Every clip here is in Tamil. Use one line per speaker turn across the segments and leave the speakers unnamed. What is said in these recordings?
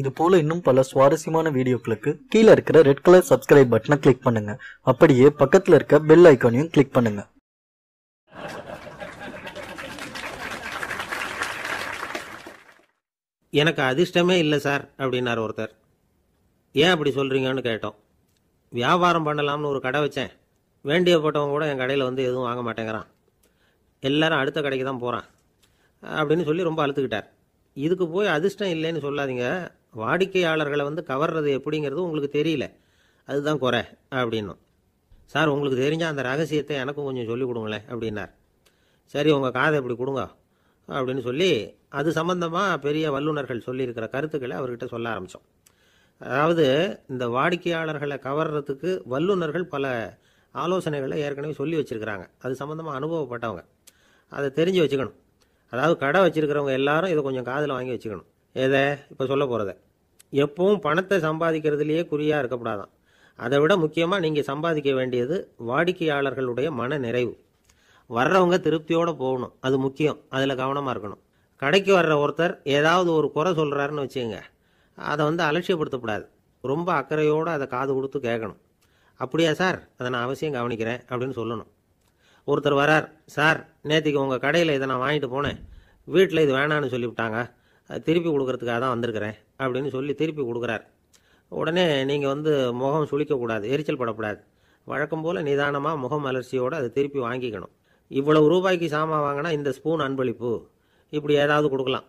இது போல இன்னும் பல சுவாரஸ்யமான வீடியோக்களுக்கு கீழே இருக்கிற ரெட் கலர் சப்ஸ்கிரைப் பட்டனை கிளிக் பண்ணுங்க அப்படியே பக்கத்தில் இருக்க பெல் ஐக்கானையும் கிளிக் பண்ணுங்க எனக்கு அதிர்ஷ்டமே இல்லை சார் அப்படின்னார் ஒருத்தர் ஏன் அப்படி சொல்கிறீங்கன்னு கேட்டோம் வியாபாரம் பண்ணலாம்னு ஒரு கடை வச்சேன் வேண்டிய போட்டவங்க கூட என் கடையில் வந்து எதுவும் வாங்க மாட்டேங்கிறான் எல்லாரும் அடுத்த கடைக்கு தான் போகிறான் அப்படின்னு சொல்லி ரொம்ப அழுத்துக்கிட்டார் இதுக்கு போய் அதிர்ஷ்டம் இல்லைன்னு சொல்லாதீங்க வாடிக்கையாளர்களை வந்து கவர்றது எப்படிங்கிறது உங்களுக்கு தெரியல அதுதான் குறை அப்படின்னும் சார் உங்களுக்கு தெரிஞ்ச அந்த ரகசியத்தை எனக்கும் கொஞ்சம் சொல்லி கொடுங்களேன் அப்படின்னார் சரி உங்கள் காதை இப்படி கொடுங்க அப்படின்னு சொல்லி அது சம்மந்தமாக பெரிய வல்லுநர்கள் சொல்லியிருக்கிற கருத்துக்களை அவர்கிட்ட சொல்ல ஆரம்பித்தோம் அதாவது இந்த வாடிக்கையாளர்களை கவர்றதுக்கு வல்லுநர்கள் பல ஆலோசனைகளை ஏற்கனவே சொல்லி வச்சுருக்கிறாங்க அது சம்மந்தமாக அனுபவப்பட்டவங்க அதை தெரிஞ்சு வச்சுக்கணும் அதாவது கடை வச்சுருக்கிறவங்க எல்லாரும் இதை கொஞ்சம் காதில் வாங்கி வச்சுக்கணும் எதை இப்போ சொல்ல போகிறத எப்பவும் பணத்தை சம்பாதிக்கிறதுலேயே குறியாக இருக்கக்கூடாதான் அதை விட முக்கியமாக நீங்கள் சம்பாதிக்க வேண்டியது வாடிக்கையாளர்களுடைய மன நிறைவு வர்றவங்க திருப்தியோடு போகணும் அது முக்கியம் அதில் கவனமாக இருக்கணும் கடைக்கு வர்ற ஒருத்தர் ஏதாவது ஒரு குறை சொல்கிறாருன்னு வச்சுங்க அதை வந்து அலட்சியப்படுத்தக்கூடாது ரொம்ப அக்கறையோடு அதை காது கொடுத்து கேட்கணும் அப்படியா சார் அதை நான் அவசியம் கவனிக்கிறேன் அப்படின்னு சொல்லணும் ஒருத்தர் வரார் சார் நேற்றுக்கு உங்கள் கடையில் இதை நான் வாங்கிட்டு போனேன் வீட்டில் இது வேணான்னு சொல்லிவிட்டாங்க திருப்பி கொடுக்கறதுக்காக தான் வந்திருக்கிறேன் அப்படின்னு சொல்லி திருப்பி கொடுக்குறார் உடனே நீங்கள் வந்து முகம் சுழிக்கக்கூடாது எரிச்சல் படக்கூடாது வழக்கம் போல் நிதானமாக முகம் அலர்ச்சியோடு அதை திருப்பி வாங்கிக்கணும் இவ்வளவு ரூபாய்க்கு சாமான் வாங்கினா இந்த ஸ்பூன் அன்பளிப்பு இப்படி ஏதாவது கொடுக்கலாம்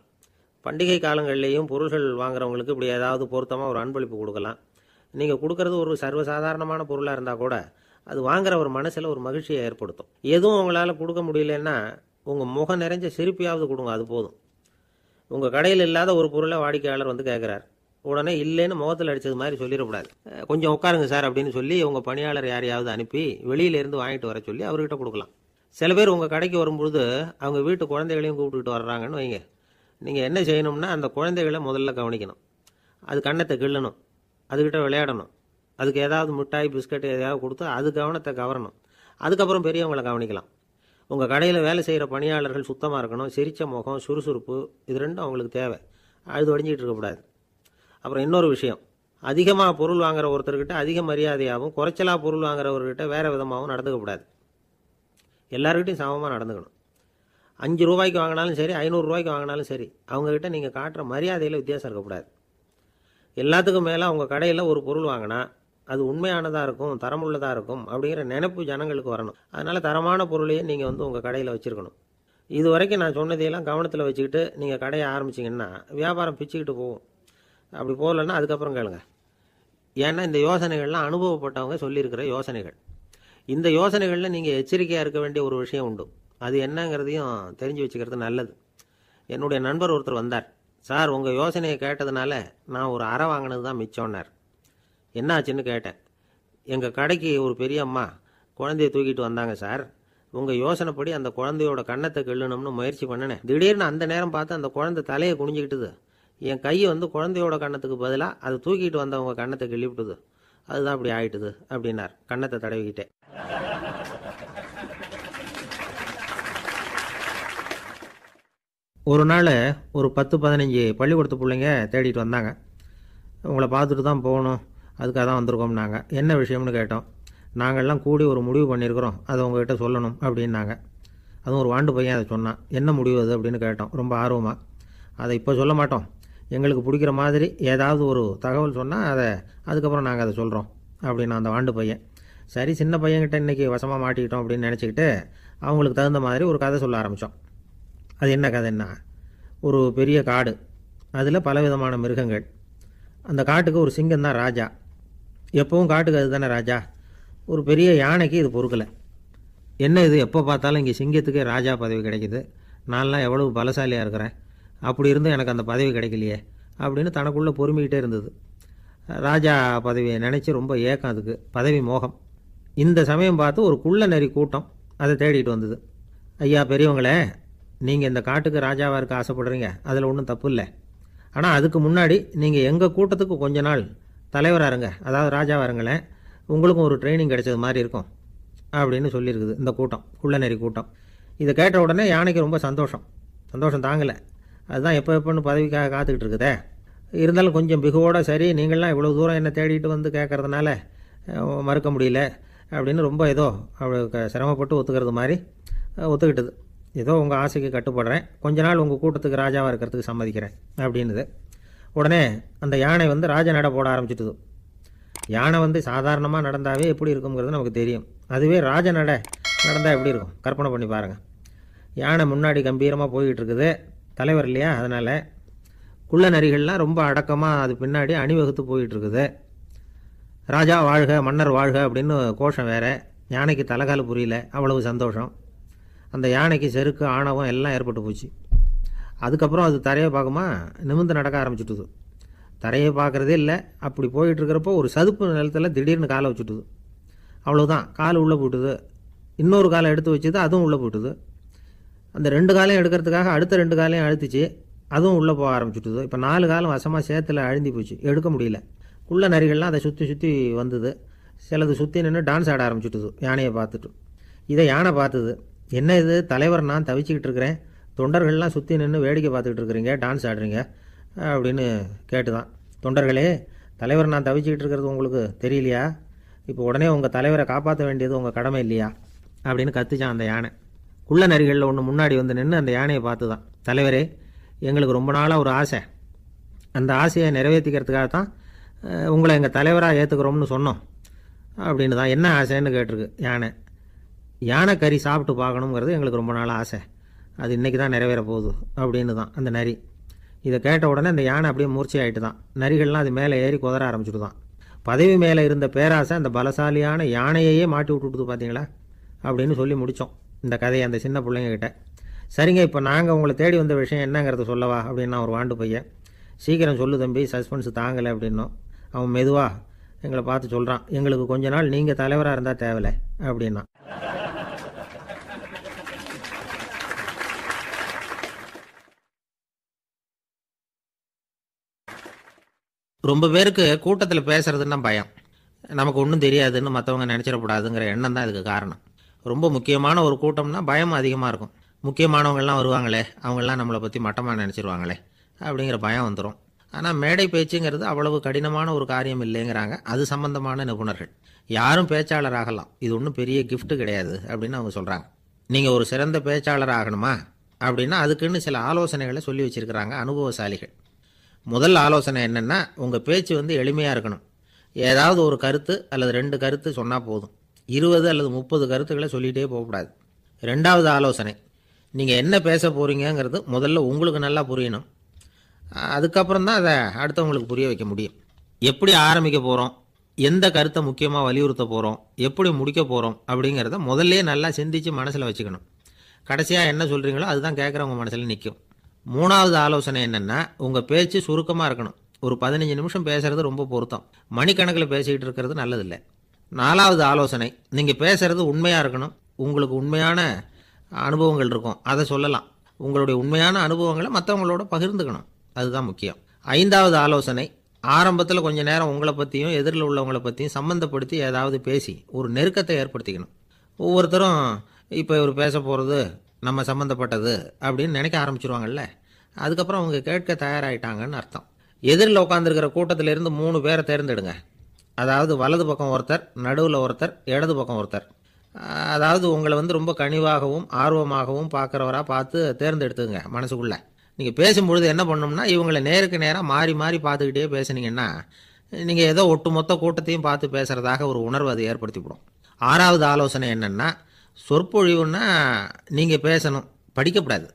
பண்டிகை காலங்கள்லேயும் பொருள்கள் வாங்குறவங்களுக்கு இப்படி ஏதாவது பொருத்தமாக ஒரு அன்பளிப்பு கொடுக்கலாம் நீங்கள் கொடுக்கறது ஒரு சர்வசாதாரணமான பொருளாக இருந்தால் கூட அது வாங்குற ஒரு மனசில் ஒரு மகிழ்ச்சியை ஏற்படுத்தும் எதுவும் உங்களால் கொடுக்க முடியலன்னா உங்கள் முகம் நிறைஞ்ச சிரிப்பியாவது கொடுங்க அது போதும் உங்கள் கடையில் இல்லாத ஒரு பொருளை வாடிக்கையாளர் வந்து கேட்குறாரு உடனே இல்லைன்னு முகத்தில் அடித்தது மாதிரி சொல்லிடக்கூடாது கொஞ்சம் உட்காருங்க சார் அப்படின்னு சொல்லி உங்கள் பணியாளர் யாரையாவது அனுப்பி வெளியிலேருந்து வாங்கிட்டு வர சொல்லி அவர்கிட்ட கொடுக்கலாம் சில பேர் உங்கள் கடைக்கு வரும்பொழுது அவங்க வீட்டு குழந்தைகளையும் கூப்பிட்டுட்டு வர்றாங்கன்னு வைங்க நீங்கள் என்ன செய்யணும்னா அந்த குழந்தைகளை முதல்ல கவனிக்கணும் அது கண்ணத்தை கிள்ளணும் அதுக்கிட்ட விளையாடணும் அதுக்கு ஏதாவது மிட்டாய் பிஸ்கட் எதையாவது கொடுத்து அது கவனத்தை கவரணும் அதுக்கப்புறம் பெரியவங்களை கவனிக்கலாம் உங்கள் கடையில் வேலை செய்கிற பணியாளர்கள் சுத்தமாக இருக்கணும் சிரித்த முகம் சுறுசுறுப்பு இது ரெண்டும் அவங்களுக்கு தேவை அழுது அடைஞ்சிக்கிட்டு இருக்கக்கூடாது அப்புறம் இன்னொரு விஷயம் அதிகமாக பொருள் வாங்குற ஒருத்தர்கிட்ட அதிக மரியாதையாகவும் குறைச்சலாக பொருள் வாங்குறவர்கிட்ட வேறு விதமாகவும் நடந்துக்கக்கூடாது எல்லாருக்கிட்டையும் சமமாக நடந்துக்கணும் அஞ்சு ரூபாய்க்கு வாங்கினாலும் சரி ஐநூறுரூவாய்க்கு வாங்கினாலும் சரி அவங்கக்கிட்ட நீங்கள் காட்டுற மரியாதையில் வித்தியாசம் இருக்கக்கூடாது எல்லாத்துக்கும் மேலே அவங்க கடையில் ஒரு பொருள் வாங்கினா அது உண்மையானதாக இருக்கும் தரமுள்ளதாக இருக்கும் அப்படிங்கிற நினைப்பு ஜனங்களுக்கு வரணும் அதனால் தரமான பொருளையே நீங்கள் வந்து உங்கள் கடையில் வச்சுருக்கணும் இது வரைக்கும் நான் சொன்னதையெல்லாம் கவனத்தில் வச்சுக்கிட்டு நீங்கள் கடையை ஆரம்பிச்சிங்கன்னா வியாபாரம் பிச்சுக்கிட்டு போகும் அப்படி போகலன்னா அதுக்கப்புறம் கேளுங்க ஏன்னா இந்த யோசனைகள்லாம் அனுபவப்பட்டவங்க சொல்லியிருக்கிற யோசனைகள் இந்த யோசனைகளில் நீங்கள் எச்சரிக்கையாக இருக்க வேண்டிய ஒரு விஷயம் உண்டு அது என்னங்கிறதையும் தெரிஞ்சு வச்சுக்கிறது நல்லது என்னுடைய நண்பர் ஒருத்தர் வந்தார் சார் உங்கள் யோசனையை கேட்டதுனால நான் ஒரு அறை வாங்கினது தான் மிச்சம்னார் என்னாச்சுன்னு கேட்டேன் எங்கள் கடைக்கு ஒரு பெரிய அம்மா குழந்தைய தூக்கிட்டு வந்தாங்க சார் உங்கள் யோசனைப்படி அந்த குழந்தையோட கண்ணத்தை கெள்ளணும்னு முயற்சி பண்ணினேன் திடீர்னு அந்த நேரம் பார்த்து அந்த குழந்தை தலையை குனிஞ்சிக்கிட்டுது என் கையை வந்து குழந்தையோட கண்ணத்துக்கு பதிலாக அதை தூக்கிட்டு வந்தவங்க கண்ணத்தை விட்டுது அதுதான் அப்படி ஆயிட்டுது அப்படின்னார் கண்ணத்தை தடவிக்கிட்டேன் ஒரு நாள் ஒரு பத்து பதினஞ்சு பள்ளிக்கூடத்து பிள்ளைங்க தேடிட்டு வந்தாங்க உங்களை பார்த்துட்டு தான் போகணும் அதுக்காக தான் வந்திருக்கோம் நாங்கள் என்ன விஷயம்னு கேட்டோம் நாங்கள்லாம் கூடி ஒரு முடிவு பண்ணியிருக்கிறோம் அதை உங்ககிட்ட சொல்லணும் அப்படின்னாங்க அதுவும் ஒரு வாண்டு பையன் அதை சொன்னான் என்ன முடிவு அது அப்படின்னு கேட்டோம் ரொம்ப ஆர்வமாக அதை இப்போ சொல்ல மாட்டோம் எங்களுக்கு பிடிக்கிற மாதிரி ஏதாவது ஒரு தகவல் சொன்னால் அதை அதுக்கப்புறம் நாங்கள் அதை சொல்கிறோம் அப்படின்னு அந்த வாண்டு பையன் சரி சின்ன பையன்கிட்ட இன்றைக்கி வசமாக மாட்டிக்கிட்டோம் அப்படின்னு நினச்சிக்கிட்டு அவங்களுக்கு தகுந்த மாதிரி ஒரு கதை சொல்ல ஆரம்பித்தோம் அது என்ன கதைன்னா ஒரு பெரிய காடு அதில் பலவிதமான மிருகங்கள் அந்த காட்டுக்கு ஒரு சிங்கம் தான் ராஜா எப்பவும் காட்டுக்கு அது தானே ராஜா ஒரு பெரிய யானைக்கு இது பொறுக்கலை என்ன இது எப்போ பார்த்தாலும் இங்கே சிங்கத்துக்கே ராஜா பதவி கிடைக்கிது நான்லாம் எவ்வளவு பலசாலியாக இருக்கிறேன் அப்படி இருந்தும் எனக்கு அந்த பதவி கிடைக்கலையே அப்படின்னு தனக்குள்ளே பொறுமிக்கிட்டே இருந்தது ராஜா பதவியை நினச்சி ரொம்ப ஏக்கம் அதுக்கு பதவி மோகம் இந்த சமயம் பார்த்து ஒரு குள்ள நெறி கூட்டம் அதை தேடிட்டு வந்தது ஐயா பெரியவங்களே நீங்கள் இந்த காட்டுக்கு ராஜாவாக இருக்க ஆசைப்படுறீங்க அதில் ஒன்றும் தப்பு இல்லை ஆனால் அதுக்கு முன்னாடி நீங்கள் எங்கள் கூட்டத்துக்கு கொஞ்ச நாள் தலைவராக இருங்க அதாவது ராஜாவாக இருங்களேன் உங்களுக்கும் ஒரு ட்ரைனிங் கிடைச்சது மாதிரி இருக்கும் அப்படின்னு சொல்லியிருக்குது இந்த கூட்டம் குள்ளநெறி கூட்டம் இதை கேட்ட உடனே யானைக்கு ரொம்ப சந்தோஷம் சந்தோஷம் தாங்கலை அதுதான் எப்போ எப்போன்னு பதவிக்காக காத்துக்கிட்டு இருக்குதே இருந்தாலும் கொஞ்சம் பிகுவோட சரி நீங்களாம் இவ்வளோ தூரம் என்னை தேடிட்டு வந்து கேட்குறதுனால மறுக்க முடியல அப்படின்னு ரொம்ப ஏதோ அவளுக்கு சிரமப்பட்டு ஒத்துக்கிறது மாதிரி ஒத்துக்கிட்டது ஏதோ உங்கள் ஆசைக்கு கட்டுப்படுறேன் கொஞ்ச நாள் உங்கள் கூட்டத்துக்கு ராஜாவாக இருக்கிறதுக்கு சம்மதிக்கிறேன் அப்படின்னுது உடனே அந்த யானை வந்து ராஜ நட போட ஆரம்பிச்சிட்டுது யானை வந்து சாதாரணமாக நடந்தாவே எப்படி இருக்குங்கிறது நமக்கு தெரியும் அதுவே ராஜ நட நடந்தால் எப்படி இருக்கும் கற்பனை பண்ணி பாருங்கள் யானை முன்னாடி கம்பீரமாக போய்கிட்டு இருக்குது தலைவர் இல்லையா அதனால் குள்ள நரிகள்லாம் ரொம்ப அடக்கமாக அது பின்னாடி அணிவகுத்து போயிட்டுருக்குது ராஜா வாழ்க மன்னர் வாழ்க அப்படின்னு கோஷம் வேறு யானைக்கு தலைகால் புரியல அவ்வளவு சந்தோஷம் அந்த யானைக்கு செருக்கு ஆணவம் எல்லாம் ஏற்பட்டு போச்சு அதுக்கப்புறம் அது தரையை பார்க்குமா நிமிந்து நடக்க ஆரம்பிச்சுட்டுது தரையை பார்க்குறதே இல்லை அப்படி போயிட்டுருக்கிறப்போ ஒரு சதுப்பு நிலத்தில் திடீர்னு காலை வச்சுட்டுது அவ்வளோதான் கால் உள்ளே போட்டுது இன்னொரு காலை எடுத்து வச்சுது அதுவும் உள்ளே போட்டுது அந்த ரெண்டு காலையும் எடுக்கிறதுக்காக அடுத்த ரெண்டு காலையும் அழுத்துச்சு அதுவும் உள்ளே போக ஆரம்பிச்சுட்டுது இப்போ நாலு காலம் வசமாக சேத்தில் அழுந்தி போச்சு எடுக்க முடியல குள்ள நரிகள்லாம் அதை சுற்றி சுற்றி வந்தது சிலது சுற்றி நின்று டான்ஸ் ஆட ஆரம்பிச்சுட்டுது யானையை பார்த்துட்டு இதை யானை பார்த்தது என்ன இது தலைவர் நான் தவிச்சிக்கிட்டு இருக்கிறேன் தொண்டர்கள்லாம் சுற்றி நின்று வேடிக்கை பார்த்துக்கிட்டு இருக்கிறீங்க டான்ஸ் ஆடுறீங்க அப்படின்னு கேட்டு தான் தொண்டர்களே தலைவர் நான் தவிச்சிக்கிட்டு இருக்கிறது உங்களுக்கு தெரியலையா இப்போ உடனே உங்கள் தலைவரை காப்பாற்ற வேண்டியது உங்கள் கடமை இல்லையா அப்படின்னு கத்துச்சான் அந்த யானை குள்ள நரிகளில் ஒன்று முன்னாடி வந்து நின்று அந்த யானையை பார்த்து தான் தலைவரே எங்களுக்கு ரொம்ப நாளாக ஒரு ஆசை அந்த ஆசையை நிறைவேற்றிக்கிறதுக்காக தான் உங்களை எங்கள் தலைவராக ஏற்றுக்கிறோம்னு சொன்னோம் அப்படின்னு தான் என்ன ஆசைன்னு கேட்டிருக்கு யானை யானை கறி சாப்பிட்டு பார்க்கணுங்கிறது எங்களுக்கு ரொம்ப நாள் ஆசை அது இன்றைக்கி தான் நிறைவேற போகுது அப்படின்னு தான் அந்த நரி இதை கேட்ட உடனே அந்த யானை அப்படியே ஆகிட்டு தான் நரிகள்லாம் அது மேலே ஏறி குதற ஆரம்பிச்சுட்டு தான் பதவி மேலே இருந்த பேராசை அந்த பலசாலியான யானையையே மாட்டி விட்டுடுது பார்த்தீங்களா அப்படின்னு சொல்லி முடித்தோம் இந்த கதையை அந்த சின்ன பிள்ளைங்கக்கிட்ட சரிங்க இப்போ நாங்கள் உங்களை தேடி வந்த விஷயம் என்னங்கிறத சொல்லவா அப்படின்னா ஒரு வாண்டு பையன் சீக்கிரம் சொல்லு தம்பி சஸ்பென்ஸ் தாங்கலை அப்படின்னும் அவன் மெதுவாக எங்களை பார்த்து சொல்கிறான் எங்களுக்கு கொஞ்ச நாள் நீங்கள் தலைவராக இருந்தால் தேவையில்லை அப்படின்னா ரொம்ப பேருக்கு கூட்டத்தில் பேசுகிறதுன்னா பயம் நமக்கு ஒன்றும் தெரியாதுன்னு மற்றவங்க நினச்சிடக்கூடாதுங்கிற எண்ணம் தான் இதுக்கு காரணம் ரொம்ப முக்கியமான ஒரு கூட்டம்னா பயம் அதிகமாக இருக்கும் முக்கியமானவங்கள்லாம் வருவாங்களே அவங்களாம் நம்மளை பற்றி மட்டமாக நினச்சிருவாங்களே அப்படிங்கிற பயம் வந்துடும் ஆனால் மேடை பேச்சுங்கிறது அவ்வளவு கடினமான ஒரு காரியம் இல்லைங்கிறாங்க அது சம்பந்தமான நிபுணர்கள் யாரும் பேச்சாளர் ஆகலாம் இது ஒன்றும் பெரிய கிஃப்ட்டு கிடையாது அப்படின்னு அவங்க சொல்கிறாங்க நீங்கள் ஒரு சிறந்த பேச்சாளர் ஆகணுமா அப்படின்னா அதுக்குன்னு சில ஆலோசனைகளை சொல்லி வச்சுருக்கிறாங்க அனுபவசாலிகள் முதல் ஆலோசனை என்னென்னா உங்கள் பேச்சு வந்து எளிமையாக இருக்கணும் ஏதாவது ஒரு கருத்து அல்லது ரெண்டு கருத்து சொன்னால் போதும் இருபது அல்லது முப்பது கருத்துக்களை சொல்லிகிட்டே போகக்கூடாது ரெண்டாவது ஆலோசனை நீங்கள் என்ன பேச போகிறீங்கிறது முதல்ல உங்களுக்கு நல்லா புரியணும் அதுக்கப்புறம் தான் அதை அடுத்தவங்களுக்கு புரிய வைக்க முடியும் எப்படி ஆரம்பிக்க போகிறோம் எந்த கருத்தை முக்கியமாக வலியுறுத்த போகிறோம் எப்படி முடிக்க போகிறோம் அப்படிங்கிறத முதல்லே நல்லா சிந்தித்து மனசில் வச்சுக்கணும் கடைசியாக என்ன சொல்கிறீங்களோ அதுதான் கேட்குறவங்க மனசில் நிற்கும் மூணாவது ஆலோசனை என்னென்னா உங்கள் பேச்சு சுருக்கமாக இருக்கணும் ஒரு பதினஞ்சு நிமிஷம் பேசுகிறது ரொம்ப பொருத்தம் மணிக்கணக்கில் பேசிக்கிட்டு இருக்கிறது நல்லதில்லை நாலாவது ஆலோசனை நீங்கள் பேசுகிறது உண்மையாக இருக்கணும் உங்களுக்கு உண்மையான அனுபவங்கள் இருக்கும் அதை சொல்லலாம் உங்களுடைய உண்மையான அனுபவங்களை மற்றவங்களோட பகிர்ந்துக்கணும் அதுதான் முக்கியம் ஐந்தாவது ஆலோசனை ஆரம்பத்தில் கொஞ்சம் நேரம் உங்களை பற்றியும் எதிரில் உள்ளவங்களை பற்றியும் சம்மந்தப்படுத்தி ஏதாவது பேசி ஒரு நெருக்கத்தை ஏற்படுத்திக்கணும் ஒவ்வொருத்தரும் இப்போ இவர் பேச போகிறது நம்ம சம்மந்தப்பட்டது அப்படின்னு நினைக்க ஆரம்பிச்சிருவாங்கல்ல அதுக்கப்புறம் அவங்க கேட்க தயாராகிட்டாங்கன்னு அர்த்தம் எதிரில் உட்காந்துருக்கிற கூட்டத்திலேருந்து மூணு பேரை தேர்ந்தெடுங்க அதாவது வலது பக்கம் ஒருத்தர் நடுவில் ஒருத்தர் இடது பக்கம் ஒருத்தர் அதாவது உங்களை வந்து ரொம்ப கனிவாகவும் ஆர்வமாகவும் பார்க்குறவராக பார்த்து தேர்ந்தெடுத்துங்க மனசுக்குள்ளே நீங்கள் பேசும்பொழுது என்ன பண்ணோம்னா இவங்களை நேருக்கு நேராக மாறி மாறி பார்த்துக்கிட்டே பேசுனீங்கன்னா நீங்கள் ஏதோ ஒட்டுமொத்த கூட்டத்தையும் பார்த்து பேசுகிறதாக ஒரு உணர்வு அதை ஏற்படுத்திவிடும் ஆறாவது ஆலோசனை என்னென்னா சொற்பொழிவுன்னா நீங்கள் பேசணும் படிக்கக்கூடாது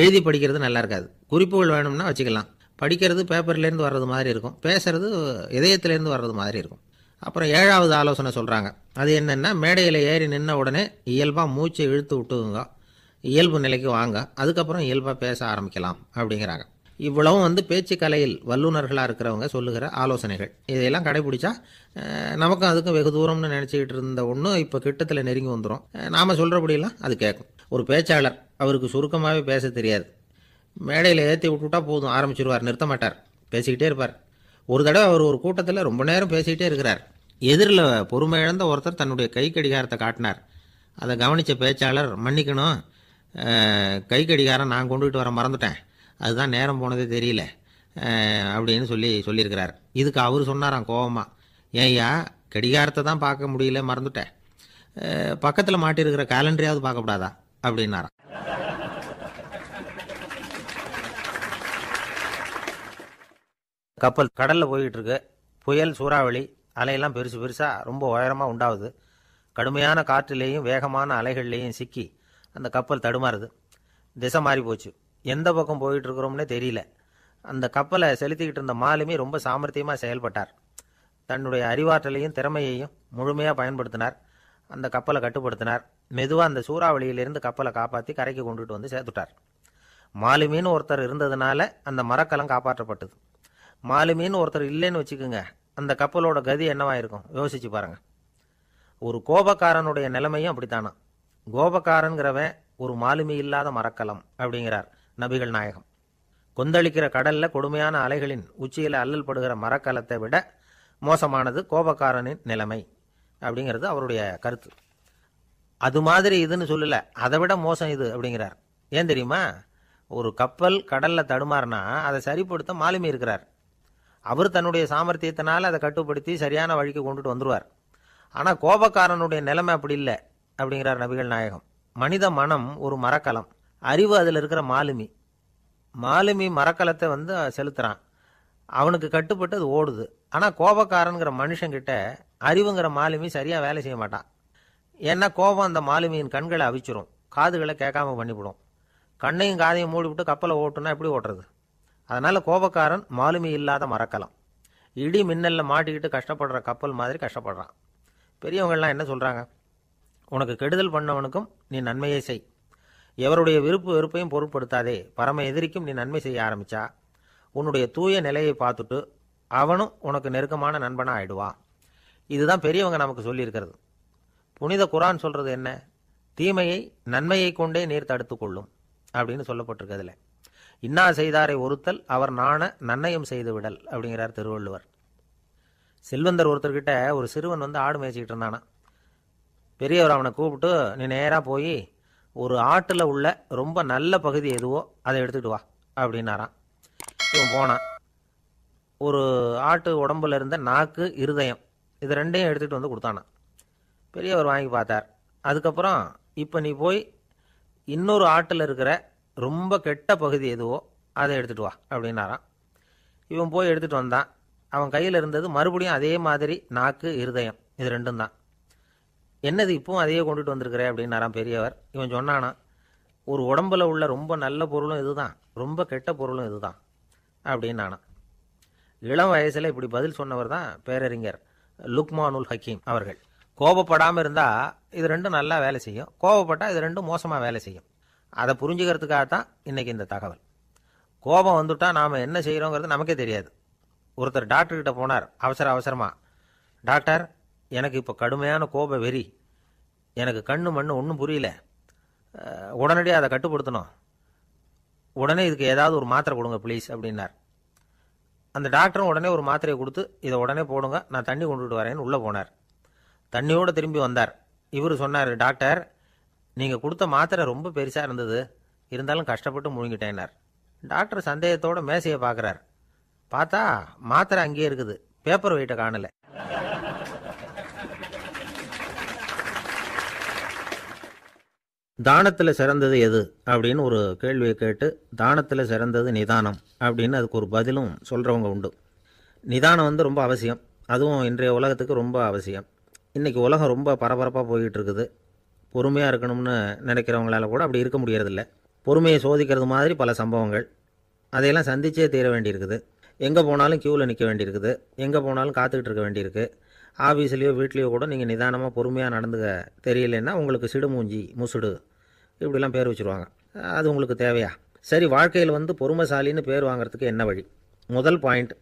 எழுதி படிக்கிறது நல்லா இருக்காது குறிப்புகள் வேணும்னா வச்சுக்கலாம் படிக்கிறது பேப்பர்லேருந்து வர்றது மாதிரி இருக்கும் பேசுறது இதயத்துலேருந்து வர்றது மாதிரி இருக்கும் அப்புறம் ஏழாவது ஆலோசனை சொல்கிறாங்க அது என்னென்னா மேடையில் ஏறி நின்ன உடனே இயல்பாக மூச்சை இழுத்து விட்டுங்க இயல்பு நிலைக்கு வாங்க அதுக்கப்புறம் இயல்பாக பேச ஆரம்பிக்கலாம் அப்படிங்கிறாங்க இவ்வளவும் வந்து பேச்சு கலையில் வல்லுநர்களாக இருக்கிறவங்க சொல்லுகிற ஆலோசனைகள் இதையெல்லாம் கடைபிடிச்சா நமக்கும் அதுக்கும் வெகு தூரம்னு நினச்சிக்கிட்டு இருந்த ஒன்று இப்போ கிட்டத்தில் நெருங்கி வந்துடும் நாம் சொல்கிறபடியெல்லாம் அது கேட்கும் ஒரு பேச்சாளர் அவருக்கு சுருக்கமாகவே பேச தெரியாது மேடையில் ஏற்றி விட்டுவிட்டா போதும் ஆரம்பிச்சிருவார் நிறுத்த மாட்டார் பேசிக்கிட்டே இருப்பார் ஒரு தடவை அவர் ஒரு கூட்டத்தில் ரொம்ப நேரம் பேசிக்கிட்டே இருக்கிறார் எதிரில் பொறுமை இழந்த ஒருத்தர் தன்னுடைய கை கடிகாரத்தை காட்டினார் அதை கவனித்த பேச்சாளர் மன்னிக்கணும் கை கடிகாரம் நான் கொண்டுகிட்டு வர மறந்துட்டேன் அதுதான் நேரம் போனதே தெரியல அப்படின்னு சொல்லி சொல்லியிருக்கிறார் இதுக்கு அவர் சொன்னாராம் கோபமாக ஏய்யா கடிகாரத்தை தான் பார்க்க முடியல மறந்துட்டேன் பக்கத்தில் மாட்டிருக்கிற கேலண்டரையாவது பார்க்கக்கூடாதா அப்படின்னாராம் கப்பல் கடலில் போய்கிட்டு இருக்கு புயல் சூறாவளி அலையெல்லாம் பெருசு பெருசாக ரொம்ப உயரமாக உண்டாகுது கடுமையான காற்றுலேயும் வேகமான அலைகள்லேயும் சிக்கி அந்த கப்பல் தடுமாறுது திசை மாறி போச்சு எந்த பக்கம் போயிட்டு இருக்கிறோம்னே தெரியல அந்த கப்பலை செலுத்திக்கிட்டு இருந்த மாலுமி ரொம்ப சாமர்த்தியமாக செயல்பட்டார் தன்னுடைய அறிவாற்றலையும் திறமையையும் முழுமையாக பயன்படுத்தினார் அந்த கப்பலை கட்டுப்படுத்தினார் மெதுவாக அந்த சூறாவளியிலிருந்து கப்பலை காப்பாற்றி கரைக்கு கொண்டுட்டு வந்து சேர்த்துட்டார் மாலுமின்னு ஒருத்தர் இருந்ததுனால அந்த மரக்கலம் காப்பாற்றப்பட்டது மாலுமின்னு ஒருத்தர் இல்லைன்னு வச்சுக்கோங்க அந்த கப்பலோட கதி இருக்கும் யோசிச்சு பாருங்கள் ஒரு கோபக்காரனுடைய நிலைமையும் அப்படித்தானா கோபக்காரன்கிறவன் ஒரு மாலுமி இல்லாத மரக்கலம் அப்படிங்கிறார் நபிகள் நாயகம் கொந்தளிக்கிற கடல்ல கொடுமையான அலைகளின் உச்சியில் அல்லல் படுகிற மரக்கலத்தை விட மோசமானது கோபக்காரனின் நிலைமை அப்படிங்கிறது அவருடைய கருத்து அது மாதிரி இதுன்னு சொல்லலை அதை விட மோசம் இது அப்படிங்கிறார் ஏன் தெரியுமா ஒரு கப்பல் கடலில் தடுமாறினா அதை சரிப்படுத்த மாலுமி இருக்கிறார் அவர் தன்னுடைய சாமர்த்தியத்தினால் அதை கட்டுப்படுத்தி சரியான வழிக்கு கொண்டுட்டு வந்துருவார் ஆனால் கோபக்காரனுடைய நிலைமை அப்படி இல்லை அப்படிங்கிறார் நபிகள் நாயகம் மனித மனம் ஒரு மரக்கலம் அறிவு அதில் இருக்கிற மாலுமி மாலுமி மரக்கலத்தை வந்து செலுத்துகிறான் அவனுக்கு கட்டுப்பட்டு அது ஓடுது ஆனால் கோபக்காரனுங்கிற மனுஷங்கிட்ட அறிவுங்கிற மாலுமி சரியாக வேலை செய்ய மாட்டான் ஏன்னா கோபம் அந்த மாலுமியின் கண்களை அவிச்சிரும் காதுகளை கேட்காம பண்ணிவிடும் கண்ணையும் காதையும் மூடிவிட்டு கப்பலை ஓட்டுனா எப்படி ஓட்டுறது அதனால் கோபக்காரன் மாலுமி இல்லாத மரக்கலம் இடி மின்னலில் மாட்டிக்கிட்டு கஷ்டப்படுற கப்பல் மாதிரி கஷ்டப்படுறான் பெரியவங்கள்லாம் என்ன சொல்கிறாங்க உனக்கு கெடுதல் பண்ணவனுக்கும் நீ நன்மையை செய் எவருடைய விருப்பு வெறுப்பையும் பொருட்படுத்தாதே பரம எதிரிக்கும் நீ நன்மை செய்ய ஆரம்பிச்சா உன்னுடைய தூய நிலையை பார்த்துட்டு அவனும் உனக்கு நெருக்கமான நண்பனாக ஆயிடுவான் இதுதான் பெரியவங்க நமக்கு சொல்லியிருக்கிறது புனித குரான் சொல்கிறது என்ன தீமையை நன்மையை கொண்டே நீர் தடுத்து கொள்ளும் அப்படின்னு சொல்லப்பட்டிருக்கிறதுல இன்னா செய்தாரை ஒருத்தல் அவர் நாண நன்னயம் செய்து விடல் அப்படிங்கிறார் திருவள்ளுவர் செல்வந்தர் ஒருத்தர்கிட்ட ஒரு சிறுவன் வந்து ஆடு மேய்ச்சிக்கிட்டு இருந்தானா பெரியவர் அவனை கூப்பிட்டு நீ நேராக போய் ஒரு ஆட்டில் உள்ள ரொம்ப நல்ல பகுதி எதுவோ அதை எடுத்துகிட்டு வா அப்படின்னாராம் இவன் போனான் ஒரு ஆட்டு உடம்புல இருந்த நாக்கு இருதயம் இது ரெண்டையும் எடுத்துகிட்டு வந்து கொடுத்தானான் பெரியவர் வாங்கி பார்த்தார் அதுக்கப்புறம் இப்போ நீ போய் இன்னொரு ஆட்டில் இருக்கிற ரொம்ப கெட்ட பகுதி எதுவோ அதை எடுத்துகிட்டு வா அப்படின்னாராம் இவன் போய் எடுத்துகிட்டு வந்தான் அவன் கையில் இருந்தது மறுபடியும் அதே மாதிரி நாக்கு இருதயம் இது ரெண்டும் தான் என்னது இப்பவும் அதையே கொண்டுட்டு வந்திருக்கிற அப்படின்னாராம் பெரியவர் இவன் சொன்னானா ஒரு உடம்புல உள்ள ரொம்ப நல்ல பொருளும் இதுதான் ரொம்ப கெட்ட பொருளும் இதுதான் அப்படின்னானா இளம் வயசில் இப்படி பதில் சொன்னவர் தான் பேரறிஞர் லுக்மானுல் ஹக்கீம் அவர்கள் கோபப்படாமல் இருந்தால் இது ரெண்டும் நல்லா வேலை செய்யும் கோபப்பட்டால் இது ரெண்டும் மோசமாக வேலை செய்யும் அதை புரிஞ்சுக்கிறதுக்காக தான் இன்றைக்கி இந்த தகவல் கோபம் வந்துட்டால் நாம் என்ன செய்கிறோங்கிறது நமக்கே தெரியாது ஒருத்தர் டாக்டர்கிட்ட போனார் அவசர அவசரமாக டாக்டர் எனக்கு இப்போ கடுமையான கோப வெறி எனக்கு கண்ணு மண்ணு ஒன்றும் புரியல உடனடியாக அதை கட்டுப்படுத்தணும் உடனே இதுக்கு ஏதாவது ஒரு மாத்திரை கொடுங்க ப்ளீஸ் அப்படின்னார் அந்த டாக்டரும் உடனே ஒரு மாத்திரையை கொடுத்து இதை உடனே போடுங்க நான் தண்ணி கொண்டுட்டு வரேன்னு உள்ளே போனார் தண்ணியோடு திரும்பி வந்தார் இவர் சொன்னார் டாக்டர் நீங்கள் கொடுத்த மாத்திரை ரொம்ப பெருசாக இருந்தது இருந்தாலும் கஷ்டப்பட்டு முழுங்கிட்டேனார் டாக்டர் சந்தேகத்தோட மேசையை பார்க்குறார் பார்த்தா மாத்திரை அங்கேயே இருக்குது பேப்பர் வெயிட்டை காணலை தானத்தில் சிறந்தது எது அப்படின்னு ஒரு கேள்வியை கேட்டு தானத்தில் சிறந்தது நிதானம் அப்படின்னு அதுக்கு ஒரு பதிலும் சொல்கிறவங்க உண்டு நிதானம் வந்து ரொம்ப அவசியம் அதுவும் இன்றைய உலகத்துக்கு ரொம்ப அவசியம் இன்றைக்கி உலகம் ரொம்ப பரபரப்பாக போய்கிட்டு இருக்குது பொறுமையாக இருக்கணும்னு நினைக்கிறவங்களால கூட அப்படி இருக்க முடியறதில்ல பொறுமையை சோதிக்கிறது மாதிரி பல சம்பவங்கள் அதையெல்லாம் சந்திச்சே தீர வேண்டியிருக்குது எங்கே போனாலும் க்யூவில் நிற்க வேண்டியிருக்குது எங்கே போனாலும் காத்துக்கிட்டு இருக்க வேண்டியிருக்கு ஆஃபீஸ்லேயோ வீட்லேயோ கூட நீங்கள் நிதானமாக பொறுமையாக நடந்துக்க தெரியலைன்னா உங்களுக்கு சிடுமூஞ்சி முசுடு இப்படிலாம் பேர் வச்சுருவாங்க அது உங்களுக்கு தேவையா சரி வாழ்க்கையில் வந்து பொறுமைசாலின்னு பேர் வாங்குறதுக்கு என்ன வழி முதல் பாயிண்ட்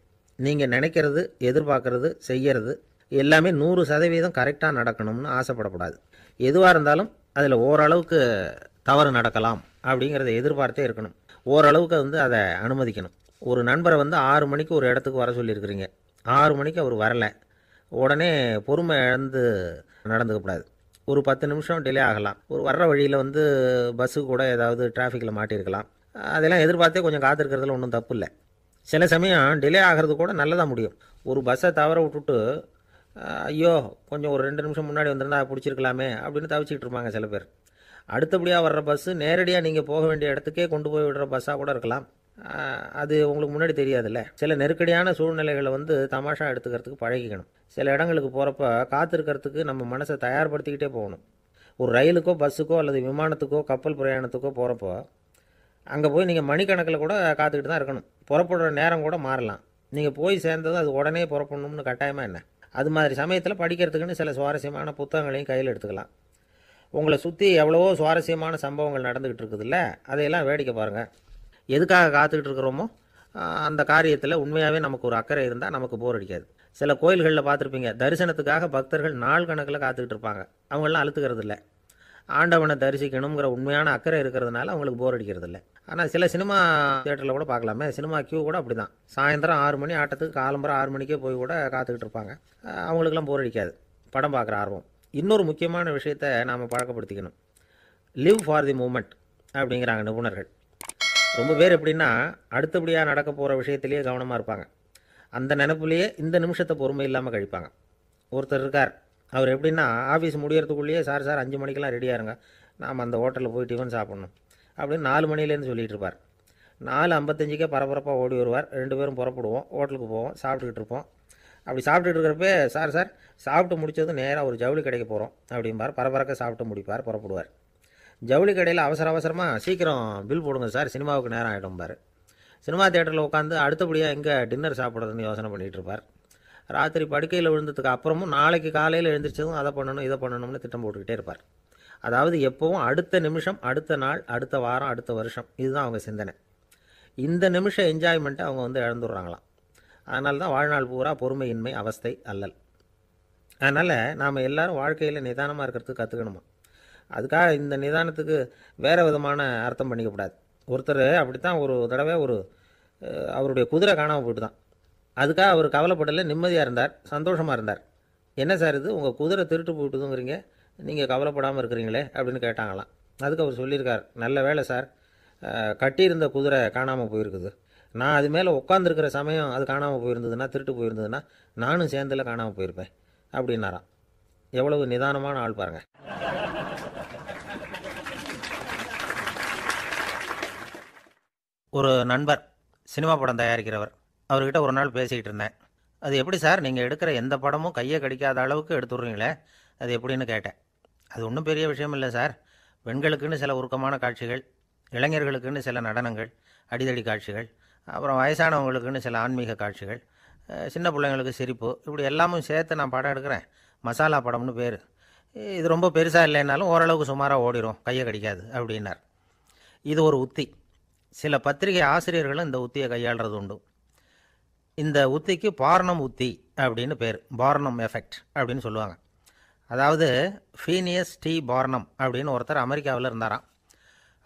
நீங்கள் நினைக்கிறது எதிர்பார்க்குறது செய்கிறது எல்லாமே நூறு சதவீதம் கரெக்டாக நடக்கணும்னு ஆசைப்படக்கூடாது எதுவாக இருந்தாலும் அதில் ஓரளவுக்கு தவறு நடக்கலாம் அப்படிங்கிறத எதிர்பார்த்தே இருக்கணும் ஓரளவுக்கு வந்து அதை அனுமதிக்கணும் ஒரு நண்பரை வந்து ஆறு மணிக்கு ஒரு இடத்துக்கு வர சொல்லியிருக்கிறீங்க ஆறு மணிக்கு அவர் வரலை உடனே பொறுமை இழந்து நடந்துக்கக்கூடாது ஒரு பத்து நிமிஷம் டிலே ஆகலாம் ஒரு வர்ற வழியில் வந்து பஸ்ஸு கூட ஏதாவது டிராஃபிக்கில் மாட்டியிருக்கலாம் அதெல்லாம் எதிர்பார்த்தே கொஞ்சம் காத்திருக்கிறதுல ஒன்றும் தப்பு இல்லை சில சமயம் டிலே ஆகிறது கூட நல்லதாக முடியும் ஒரு பஸ்ஸை தவற விட்டுட்டு ஐயோ கொஞ்சம் ஒரு ரெண்டு நிமிஷம் முன்னாடி வந்திருந்தா பிடிச்சிருக்கலாமே அப்படின்னு தவிச்சிக்கிட்டு இருப்பாங்க சில பேர் அடுத்தபடியாக வர்ற பஸ்ஸு நேரடியாக நீங்கள் போக வேண்டிய இடத்துக்கே கொண்டு போய் விடுற பஸ்ஸாக கூட இருக்கலாம் அது உங்களுக்கு முன்னாடி தெரியாதுல்ல சில நெருக்கடியான சூழ்நிலைகளை வந்து தமாஷா எடுத்துக்கிறதுக்கு பழகிக்கணும் சில இடங்களுக்கு போகிறப்ப காத்திருக்கிறதுக்கு நம்ம மனசை தயார்படுத்திக்கிட்டே போகணும் ஒரு ரயிலுக்கோ பஸ்ஸுக்கோ அல்லது விமானத்துக்கோ கப்பல் பிரயாணத்துக்கோ போகிறப்போ அங்கே போய் நீங்கள் மணிக்கணக்கில் கூட காத்துக்கிட்டு தான் இருக்கணும் புறப்படுற நேரம் கூட மாறலாம் நீங்கள் போய் சேர்ந்ததும் அது உடனே புறப்படணும்னு கட்டாயமாக என்ன அது மாதிரி சமயத்தில் படிக்கிறதுக்குன்னு சில சுவாரஸ்யமான புத்தகங்களையும் கையில் எடுத்துக்கலாம் உங்களை சுற்றி எவ்வளவோ சுவாரஸ்யமான சம்பவங்கள் நடந்துக்கிட்டு இருக்குதுல்ல அதையெல்லாம் வேடிக்கை பாருங்கள் எதுக்காக காத்துக்கிட்டு இருக்கிறோமோ அந்த காரியத்தில் உண்மையாகவே நமக்கு ஒரு அக்கறை இருந்தால் நமக்கு போர் அடிக்காது சில கோயில்களில் பார்த்துருப்பீங்க தரிசனத்துக்காக பக்தர்கள் நாள் கணக்கில் காத்துக்கிட்டு இருப்பாங்க அவங்களாம் அழுத்துக்கிறது இல்லை ஆண்டவனை தரிசிக்கணுங்கிற உண்மையான அக்கறை இருக்கிறதுனால அவங்களுக்கு போர் அடிக்கிறது இல்லை ஆனால் சில சினிமா தேட்டரில் கூட பார்க்கலாமே சினிமா கியூ கூட அப்படி தான் சாயந்தரம் ஆறு மணி ஆட்டத்துக்கு காலம்பரம் ஆறு மணிக்கே போய் கூட காத்துக்கிட்டு இருப்பாங்க அவங்களுக்கெல்லாம் போர் அடிக்காது படம் பார்க்குற ஆர்வம் இன்னொரு முக்கியமான விஷயத்தை நாம் பழக்கப்படுத்திக்கணும் லிவ் ஃபார் தி மூமெண்ட் அப்படிங்கிறாங்க நிபுணர்கள் ரொம்ப பேர் எப்படின்னா அடுத்தபடியாக நடக்க போகிற விஷயத்திலேயே கவனமாக இருப்பாங்க அந்த நினப்புலேயே இந்த நிமிஷத்தை பொறுமை இல்லாமல் கழிப்பாங்க ஒருத்தர் இருக்கார் அவர் எப்படின்னா ஆஃபீஸ் முடியறதுக்குள்ளேயே சார் சார் அஞ்சு மணிக்கெலாம் ரெடியாக இருங்க நாம் அந்த ஹோட்டலில் போய் டிஃபன் சாப்பிட்ணும் அப்படின்னு நாலு மணிலேருந்து சொல்லிகிட்டு இருப்பார் நாலு ஐம்பத்தஞ்சுக்கே பரபரப்பாக ஓடி வருவார் ரெண்டு பேரும் புறப்படுவோம் ஹோட்டலுக்கு போவோம் சாப்பிட்டுக்கிட்டு இருப்போம் அப்படி சாப்பிட்டுட்டு இருக்கிறப்ப சார் சார் சாப்பிட்டு முடித்ததும் நேராக ஒரு ஜவுளி கிடைக்க போகிறோம் அப்படிம்பார் பரபரக்க சாப்பிட்டு முடிப்பார் புறப்படுவார் ஜவுளி கடையில் அவசர அவசரமாக சீக்கிரம் பில் போடுங்க சார் சினிமாவுக்கு நேரம் ஆகிடும் பார் சினிமா தேட்டரில் உட்காந்து அடுத்தபடியாக எங்கே டின்னர் சாப்பிட்றதுன்னு யோசனை பண்ணிகிட்டு இருப்பார் ராத்திரி படுக்கையில் விழுந்ததுக்கு அப்புறமும் நாளைக்கு காலையில் எழுந்திரிச்சதும் அதை பண்ணணும் இதை பண்ணணும்னு திட்டம் போட்டுக்கிட்டே இருப்பார் அதாவது எப்போவும் அடுத்த நிமிஷம் அடுத்த நாள் அடுத்த வாரம் அடுத்த வருஷம் இதுதான் அவங்க சிந்தனை இந்த நிமிஷம் என்ஜாய்மெண்ட்டை அவங்க வந்து இழந்துடுறாங்களாம் அதனால தான் வாழ்நாள் பூரா பொறுமையின்மை அவஸ்தை அல்லல் அதனால் நாம் எல்லோரும் வாழ்க்கையில் நிதானமாக இருக்கிறதுக்கு கற்றுக்கணுமா அதுக்காக இந்த நிதானத்துக்கு வேறு விதமான அர்த்தம் பண்ணிக்கக்கூடாது ஒருத்தர் அப்படி தான் ஒரு தடவை ஒரு அவருடைய குதிரை காணாமல் போயிட்டு தான் அதுக்காக அவர் கவலைப்படல நிம்மதியாக இருந்தார் சந்தோஷமாக இருந்தார் என்ன சார் இது உங்கள் குதிரை திருட்டு போயிட்டுதுங்கிறீங்க நீங்கள் கவலைப்படாமல் இருக்கிறீங்களே அப்படின்னு கேட்டாங்களாம் அதுக்கு அவர் சொல்லியிருக்கார் நல்ல வேலை சார் கட்டியிருந்த குதிரை காணாமல் போயிருக்குது நான் அது மேலே உட்காந்துருக்கிற சமயம் அது காணாமல் போயிருந்ததுன்னா திருட்டு போயிருந்ததுன்னா நானும் சேர்ந்தில் காணாமல் போயிருப்பேன் அப்படின்னாராம் எவ்வளவு நிதானமான ஆள் பாருங்கள் ஒரு நண்பர் சினிமா படம் தயாரிக்கிறவர் அவர்கிட்ட ஒரு நாள் பேசிக்கிட்டு இருந்தேன் அது எப்படி சார் நீங்கள் எடுக்கிற எந்த படமும் கையை கடிக்காத அளவுக்கு எடுத்துடுறீங்களே அது எப்படின்னு கேட்டேன் அது ஒன்றும் பெரிய விஷயம் இல்லை சார் பெண்களுக்குன்னு சில உருக்கமான காட்சிகள் இளைஞர்களுக்குன்னு சில நடனங்கள் அடிதடி காட்சிகள் அப்புறம் வயசானவங்களுக்குன்னு சில ஆன்மீக காட்சிகள் சின்ன பிள்ளைங்களுக்கு சிரிப்பு இப்படி எல்லாமும் சேர்த்து நான் படம் எடுக்கிறேன் மசாலா படம்னு பேர் இது ரொம்ப பெருசாக இல்லைன்னாலும் ஓரளவுக்கு சுமாராக ஓடிடும் கையை கடிக்காது அப்படின்னார் இது ஒரு உத்தி சில பத்திரிகை ஆசிரியர்களும் இந்த உத்தியை கையாளுறது உண்டு இந்த உத்திக்கு பாரணம் உத்தி அப்படின்னு பேர் பார்னம் எஃபெக்ட் அப்படின்னு சொல்லுவாங்க அதாவது ஃபீனியஸ் டி பார்னம் அப்படின்னு ஒருத்தர் அமெரிக்காவில் இருந்தாராம்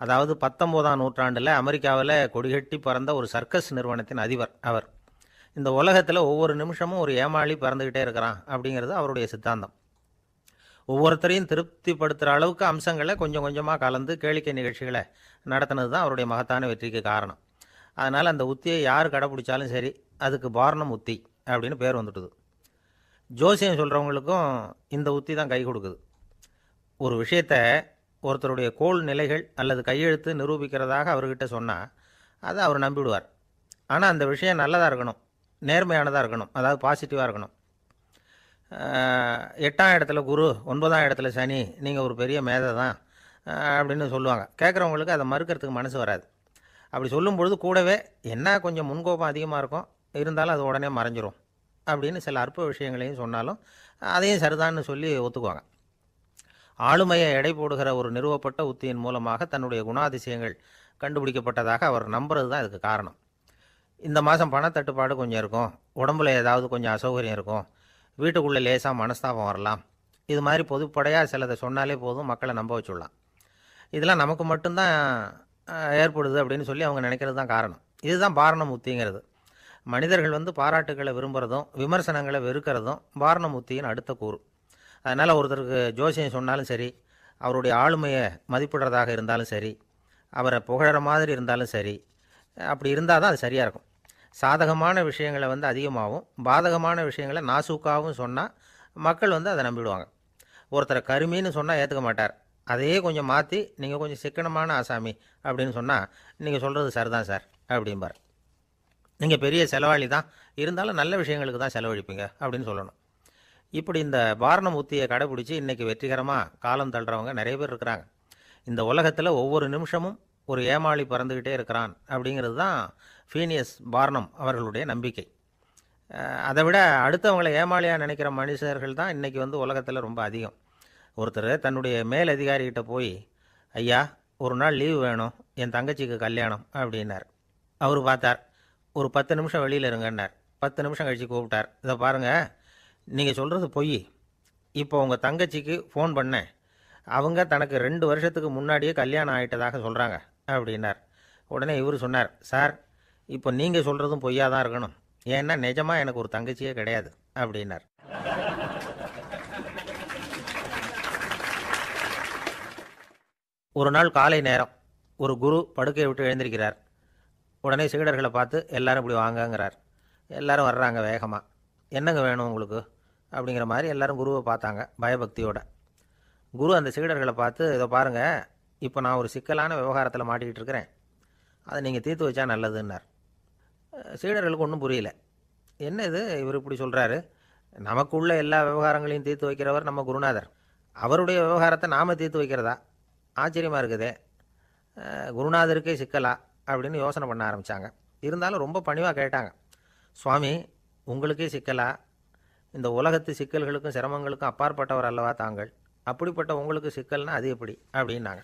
அதாவது பத்தொம்போதாம் நூற்றாண்டில் அமெரிக்காவில் கொடிகட்டி பறந்த ஒரு சர்க்கஸ் நிறுவனத்தின் அதிபர் அவர் இந்த உலகத்தில் ஒவ்வொரு நிமிஷமும் ஒரு ஏமாளி பறந்துக்கிட்டே இருக்கிறான் அப்படிங்கிறது அவருடைய சித்தாந்தம் ஒவ்வொருத்தரையும் திருப்திப்படுத்துகிற அளவுக்கு அம்சங்களை கொஞ்சம் கொஞ்சமாக கலந்து கேளிக்கை நிகழ்ச்சிகளை நடத்தினது தான் அவருடைய மகத்தான வெற்றிக்கு காரணம் அதனால் அந்த உத்தியை யார் கடைப்பிடிச்சாலும் சரி அதுக்கு பாரணம் உத்தி அப்படின்னு பேர் வந்துட்டுது ஜோசியம் சொல்கிறவங்களுக்கும் இந்த உத்தி தான் கை கொடுக்குது ஒரு விஷயத்த ஒருத்தருடைய கோல் நிலைகள் அல்லது கையெழுத்து நிரூபிக்கிறதாக அவர்கிட்ட சொன்னால் அதை அவர் நம்பிவிடுவார் ஆனால் அந்த விஷயம் நல்லதாக இருக்கணும் நேர்மையானதாக இருக்கணும் அதாவது பாசிட்டிவாக இருக்கணும் எட்டாம் இடத்துல குரு ஒன்பதாம் இடத்துல சனி நீங்கள் ஒரு பெரிய மேதை தான் அப்படின்னு சொல்லுவாங்க கேட்குறவங்களுக்கு அதை மறுக்கிறதுக்கு மனசு வராது அப்படி சொல்லும் பொழுது கூடவே என்ன கொஞ்சம் முன்கோபம் அதிகமாக இருக்கும் இருந்தாலும் அது உடனே மறைஞ்சிரும் அப்படின்னு சில அற்ப விஷயங்களையும் சொன்னாலும் அதையும் சரிதான்னு சொல்லி ஒத்துக்குவாங்க ஆளுமையை எடை போடுகிற ஒரு நிறுவப்பட்ட உத்தியின் மூலமாக தன்னுடைய குணாதிசயங்கள் கண்டுபிடிக்கப்பட்டதாக அவர் நம்புறது தான் இதுக்கு காரணம் இந்த மாதம் பணத்தட்டுப்பாடு கொஞ்சம் இருக்கும் உடம்புல ஏதாவது கொஞ்சம் அசௌகரியம் இருக்கும் வீட்டுக்குள்ளே லேசாக மனஸ்தாபம் வரலாம் இது மாதிரி பொதுப்படையாக சிலதை சொன்னாலே போதும் மக்களை நம்ப வச்சுடலாம் இதெல்லாம் நமக்கு மட்டும்தான் ஏற்படுது அப்படின்னு சொல்லி அவங்க நினைக்கிறது தான் காரணம் இதுதான் பாரணமுத்திங்கிறது மனிதர்கள் வந்து பாராட்டுகளை விரும்புகிறதும் விமர்சனங்களை வெறுக்கிறதும் பாரணமுத்தியின் அடுத்த கூறு அதனால் ஒருத்தருக்கு ஜோசியம் சொன்னாலும் சரி அவருடைய ஆளுமையை மதிப்பிடுறதாக இருந்தாலும் சரி அவரை புகழற மாதிரி இருந்தாலும் சரி அப்படி இருந்தால் தான் அது சரியாக இருக்கும் சாதகமான விஷயங்களை வந்து அதிகமாகவும் பாதகமான விஷயங்களை நாசூக்காகவும் சொன்னால் மக்கள் வந்து அதை நம்பிடுவாங்க ஒருத்தரை கருமின்னு சொன்னால் ஏற்றுக்க மாட்டார் அதையே கொஞ்சம் மாற்றி நீங்கள் கொஞ்சம் சிக்கனமான ஆசாமி அப்படின்னு சொன்னால் நீங்கள் சொல்கிறது சரிதான் சார் அப்படிம்பார் நீங்கள் பெரிய செலவாளி தான் இருந்தாலும் நல்ல விஷயங்களுக்கு தான் செலவழிப்பீங்க அப்படின்னு சொல்லணும் இப்படி இந்த பாரணம் கடைபிடிச்சி இன்றைக்கி வெற்றிகரமாக காலம் தள்ளுறவங்க நிறைய பேர் இருக்கிறாங்க இந்த உலகத்தில் ஒவ்வொரு நிமிஷமும் ஒரு ஏமாளி பறந்துக்கிட்டே இருக்கிறான் அப்படிங்கிறது தான் ஃபீனியஸ் பார்னம் அவர்களுடைய நம்பிக்கை அதை விட அடுத்தவங்களை ஏமாளியாக நினைக்கிற மனுஷர்கள் தான் இன்றைக்கி வந்து உலகத்தில் ரொம்ப அதிகம் ஒருத்தர் தன்னுடைய மேல் போய் ஐயா ஒரு நாள் லீவு வேணும் என் தங்கச்சிக்கு கல்யாணம் அப்படின்னார் அவர் பார்த்தார் ஒரு பத்து நிமிஷம் வெளியில் இருங்கன்னார் பத்து நிமிஷம் கழித்து கூப்பிட்டார் இதை பாருங்கள் நீங்கள் சொல்கிறது பொய் இப்போ உங்கள் தங்கச்சிக்கு ஃபோன் பண்ணேன் அவங்க தனக்கு ரெண்டு வருஷத்துக்கு முன்னாடியே கல்யாணம் ஆகிட்டதாக சொல்கிறாங்க அப்படின்னார் உடனே இவர் சொன்னார் சார் இப்போ நீங்கள் சொல்கிறதும் பொய்யாக தான் இருக்கணும் ஏன்னா நிஜமாக எனக்கு ஒரு தங்கச்சியே கிடையாது அப்படின்னார் ஒரு நாள் காலை நேரம் ஒரு குரு படுக்கையை விட்டு எழுந்திருக்கிறார் உடனே சீடர்களை பார்த்து எல்லாரும் இப்படி வாங்கங்கிறார் எல்லாரும் வர்றாங்க வேகமாக என்னங்க வேணும் உங்களுக்கு அப்படிங்கிற மாதிரி எல்லாரும் குருவை பார்த்தாங்க பயபக்தியோட குரு அந்த சீடர்களை பார்த்து இதை பாருங்கள் இப்போ நான் ஒரு சிக்கலான விவகாரத்தில் மாட்டிக்கிட்டு இருக்கிறேன் அதை நீங்கள் தீர்த்து வச்சா நல்லதுன்னார் சீடர்களுக்கு ஒன்றும் புரியல என்ன இது இவர் இப்படி சொல்கிறாரு நமக்குள்ள எல்லா விவகாரங்களையும் தீர்த்து வைக்கிறவர் நம்ம குருநாதர் அவருடைய விவகாரத்தை நாம் தீர்த்து வைக்கிறதா ஆச்சரியமாக இருக்குதே குருநாதருக்கே சிக்கலா அப்படின்னு யோசனை பண்ண ஆரம்பித்தாங்க இருந்தாலும் ரொம்ப பணிவாக கேட்டாங்க சுவாமி உங்களுக்கே சிக்கலா இந்த உலகத்து சிக்கல்களுக்கும் சிரமங்களுக்கும் அப்பாற்பட்டவர் அல்லவா தாங்கள் அப்படிப்பட்ட உங்களுக்கு சிக்கல்னா அது எப்படி அப்படின்னாங்க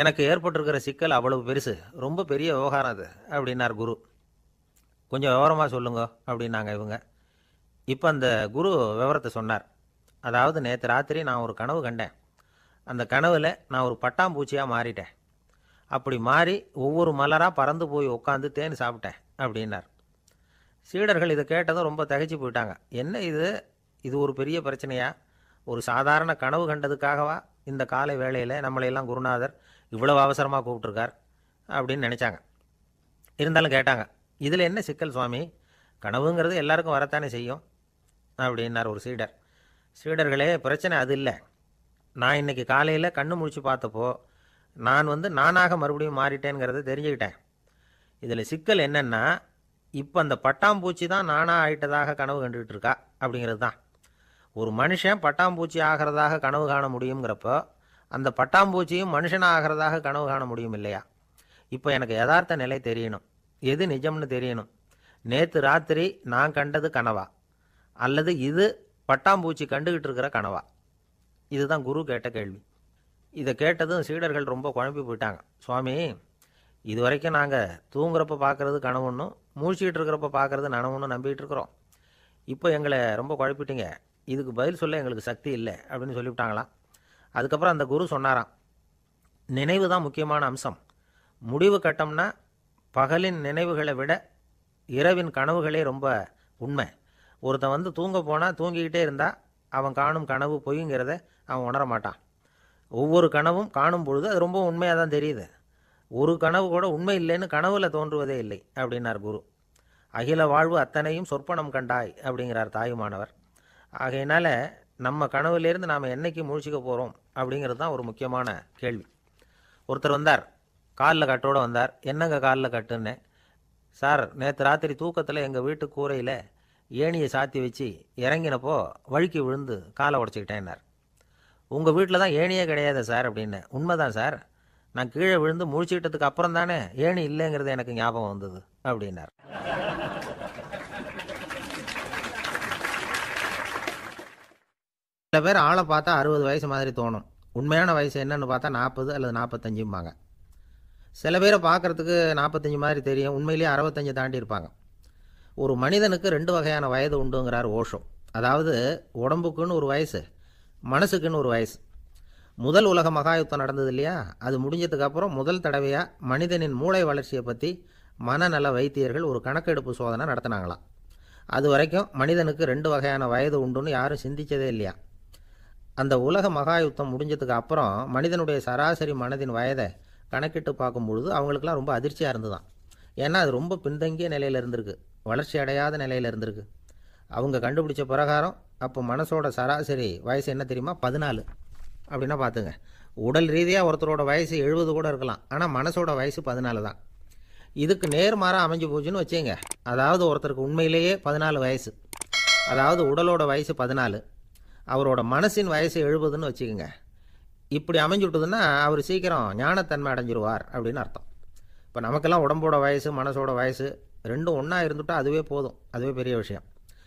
எனக்கு ஏற்பட்டிருக்கிற சிக்கல் அவ்வளவு பெருசு ரொம்ப பெரிய விவகாரம் அது அப்படின்னார் குரு கொஞ்சம் விவரமாக சொல்லுங்க அப்படின்னாங்க இவங்க இப்போ அந்த குரு விவரத்தை சொன்னார் அதாவது நேற்று ராத்திரி நான் ஒரு கனவு கண்டேன் அந்த கனவில் நான் ஒரு பட்டாம்பூச்சியாக மாறிட்டேன் அப்படி மாறி ஒவ்வொரு மலராக பறந்து போய் உட்காந்து தேன் சாப்பிட்டேன் அப்படின்னார் சீடர்கள் இதை கேட்டதும் ரொம்ப தகைச்சு போயிட்டாங்க என்ன இது இது ஒரு பெரிய பிரச்சனையா ஒரு சாதாரண கனவு கண்டதுக்காகவா இந்த காலை வேளையில் நம்மளையெல்லாம் குருநாதர் இவ்வளோ அவசரமாக கூப்பிட்ருக்கார் அப்படின்னு நினச்சாங்க இருந்தாலும் கேட்டாங்க இதில் என்ன சிக்கல் சுவாமி கனவுங்கிறது எல்லாருக்கும் வரத்தானே செய்யும் அப்படின்னார் ஒரு சீடர் சீடர்களே பிரச்சனை அது இல்லை நான் இன்றைக்கி காலையில் கண்ணு முடிச்சு பார்த்தப்போ நான் வந்து நானாக மறுபடியும் மாறிட்டேங்கிறத தெரிஞ்சுக்கிட்டேன் இதில் சிக்கல் என்னென்னா இப்போ அந்த பட்டாம்பூச்சி தான் நானாக ஆயிட்டதாக கனவு கண்டுகிட்டு இருக்கா அப்படிங்கிறது தான் ஒரு மனுஷன் பட்டாம்பூச்சி ஆகிறதாக கனவு காண முடியுங்கிறப்போ அந்த பட்டாம்பூச்சியும் மனுஷனாகிறதாக கனவு காண முடியும் இல்லையா இப்போ எனக்கு யதார்த்த நிலை தெரியணும் எது நிஜம்னு தெரியணும் நேற்று ராத்திரி நான் கண்டது கனவா அல்லது இது பட்டாம்பூச்சி கண்டுகிட்டு இருக்கிற கனவா இதுதான் குரு கேட்ட கேள்வி இதை கேட்டதும் சீடர்கள் ரொம்ப குழம்பி போயிட்டாங்க சுவாமி இது வரைக்கும் நாங்கள் தூங்குறப்ப பார்க்கறது கனவுன்னும் மூழ்கிட்டு இருக்கிறப்ப பார்க்குறது நனவுன்னு நம்பிக்கிட்டு இருக்கிறோம் இப்போ எங்களை ரொம்ப குழப்பிட்டீங்க இதுக்கு பதில் சொல்ல எங்களுக்கு சக்தி இல்லை அப்படின்னு சொல்லிவிட்டாங்களாம் அதுக்கப்புறம் அந்த குரு சொன்னாராம் நினைவு தான் முக்கியமான அம்சம் முடிவு கட்டம்னா பகலின் நினைவுகளை விட இரவின் கனவுகளே ரொம்ப உண்மை ஒருத்தன் வந்து தூங்க போனால் தூங்கிக்கிட்டே இருந்தால் அவன் காணும் கனவு பொய்ங்கிறத அவன் உணர மாட்டான் ஒவ்வொரு கனவும் காணும் பொழுது அது ரொம்ப உண்மையாக தான் தெரியுது ஒரு கனவு கூட உண்மை இல்லைன்னு கனவில் தோன்றுவதே இல்லை அப்படின்னார் குரு அகில வாழ்வு அத்தனையும் சொற்பனம் கண்டாய் அப்படிங்கிறார் தாயுமானவர் ஆகையினால நம்ம கனவுலேருந்து நாம் என்றைக்கு முழிச்சிக்க போகிறோம் அப்படிங்கிறது தான் ஒரு முக்கியமான கேள்வி ஒருத்தர் வந்தார் காலில் கட்டோடு வந்தார் என்னங்க காலில் கட்டுன்னு சார் நேற்று ராத்திரி தூக்கத்தில் எங்கள் வீட்டு கூரையில் ஏணியை சாத்தி வச்சு இறங்கினப்போ வழுக்கி விழுந்து காலை உடச்சிக்கிட்டேன்னார் உங்கள் வீட்டில் தான் ஏணியே கிடையாது சார் அப்படின்னு உண்மைதான் சார் நான் கீழே விழுந்து முழிச்சுக்கிட்டதுக்கு அப்புறம் தானே ஏணி இல்லைங்கிறது எனக்கு ஞாபகம் வந்தது அப்படின்னார் சில பேர் ஆளை பார்த்தா அறுபது வயசு மாதிரி தோணும் உண்மையான வயசு என்னன்னு பார்த்தா நாற்பது அல்லது நாற்பத்தஞ்சும்பாங்க சில பேரை பார்க்குறதுக்கு நாற்பத்தஞ்சு மாதிரி தெரியும் உண்மையிலேயே அறுபத்தஞ்சு தாண்டி இருப்பாங்க ஒரு மனிதனுக்கு ரெண்டு வகையான வயது உண்டுங்கிறார் ஓஷோ அதாவது உடம்புக்குன்னு ஒரு வயசு மனசுக்குன்னு ஒரு வயசு முதல் உலக மகாயுத்தம் நடந்தது இல்லையா அது முடிஞ்சதுக்கப்புறம் முதல் தடவையாக மனிதனின் மூளை வளர்ச்சியை பற்றி மனநல வைத்தியர்கள் ஒரு கணக்கெடுப்பு சோதனை நடத்தினாங்களாம் அது வரைக்கும் மனிதனுக்கு ரெண்டு வகையான வயது உண்டுன்னு யாரும் சிந்தித்ததே இல்லையா அந்த உலக மகாயுத்தம் முடிஞ்சதுக்கு அப்புறம் மனிதனுடைய சராசரி மனதின் வயதை கணக்கிட்டு பார்க்கும்பொழுது அவங்களுக்குலாம் ரொம்ப அதிர்ச்சியாக இருந்தது தான் ஏன்னா அது ரொம்ப பின்தங்கிய நிலையில் இருந்திருக்கு வளர்ச்சி அடையாத நிலையில் இருந்திருக்கு அவங்க கண்டுபிடிச்ச பிரகாரம் அப்போ மனசோட சராசரி வயசு என்ன தெரியுமா பதினாலு அப்படின்னா பார்த்துங்க உடல் ரீதியாக ஒருத்தரோட வயசு எழுபது கூட இருக்கலாம் ஆனால் மனசோட வயசு பதினாலு தான் இதுக்கு நேர்மாறாக அமைஞ்சு போச்சுன்னு வச்சுங்க அதாவது ஒருத்தருக்கு உண்மையிலேயே பதினாலு வயசு அதாவது உடலோட வயசு பதினாலு அவரோட மனசின் வயசு எழுபதுன்னு வச்சுக்கோங்க இப்படி அமைஞ்சு விட்டதுன்னா அவர் சீக்கிரம் ஞானத்தன்மை அடைஞ்சிருவார் அப்படின்னு அர்த்தம் இப்போ நமக்கெல்லாம் உடம்போட வயசு மனசோட வயசு ரெண்டும் ஒன்றா இருந்துட்டால் அதுவே போதும் அதுவே பெரிய விஷயம்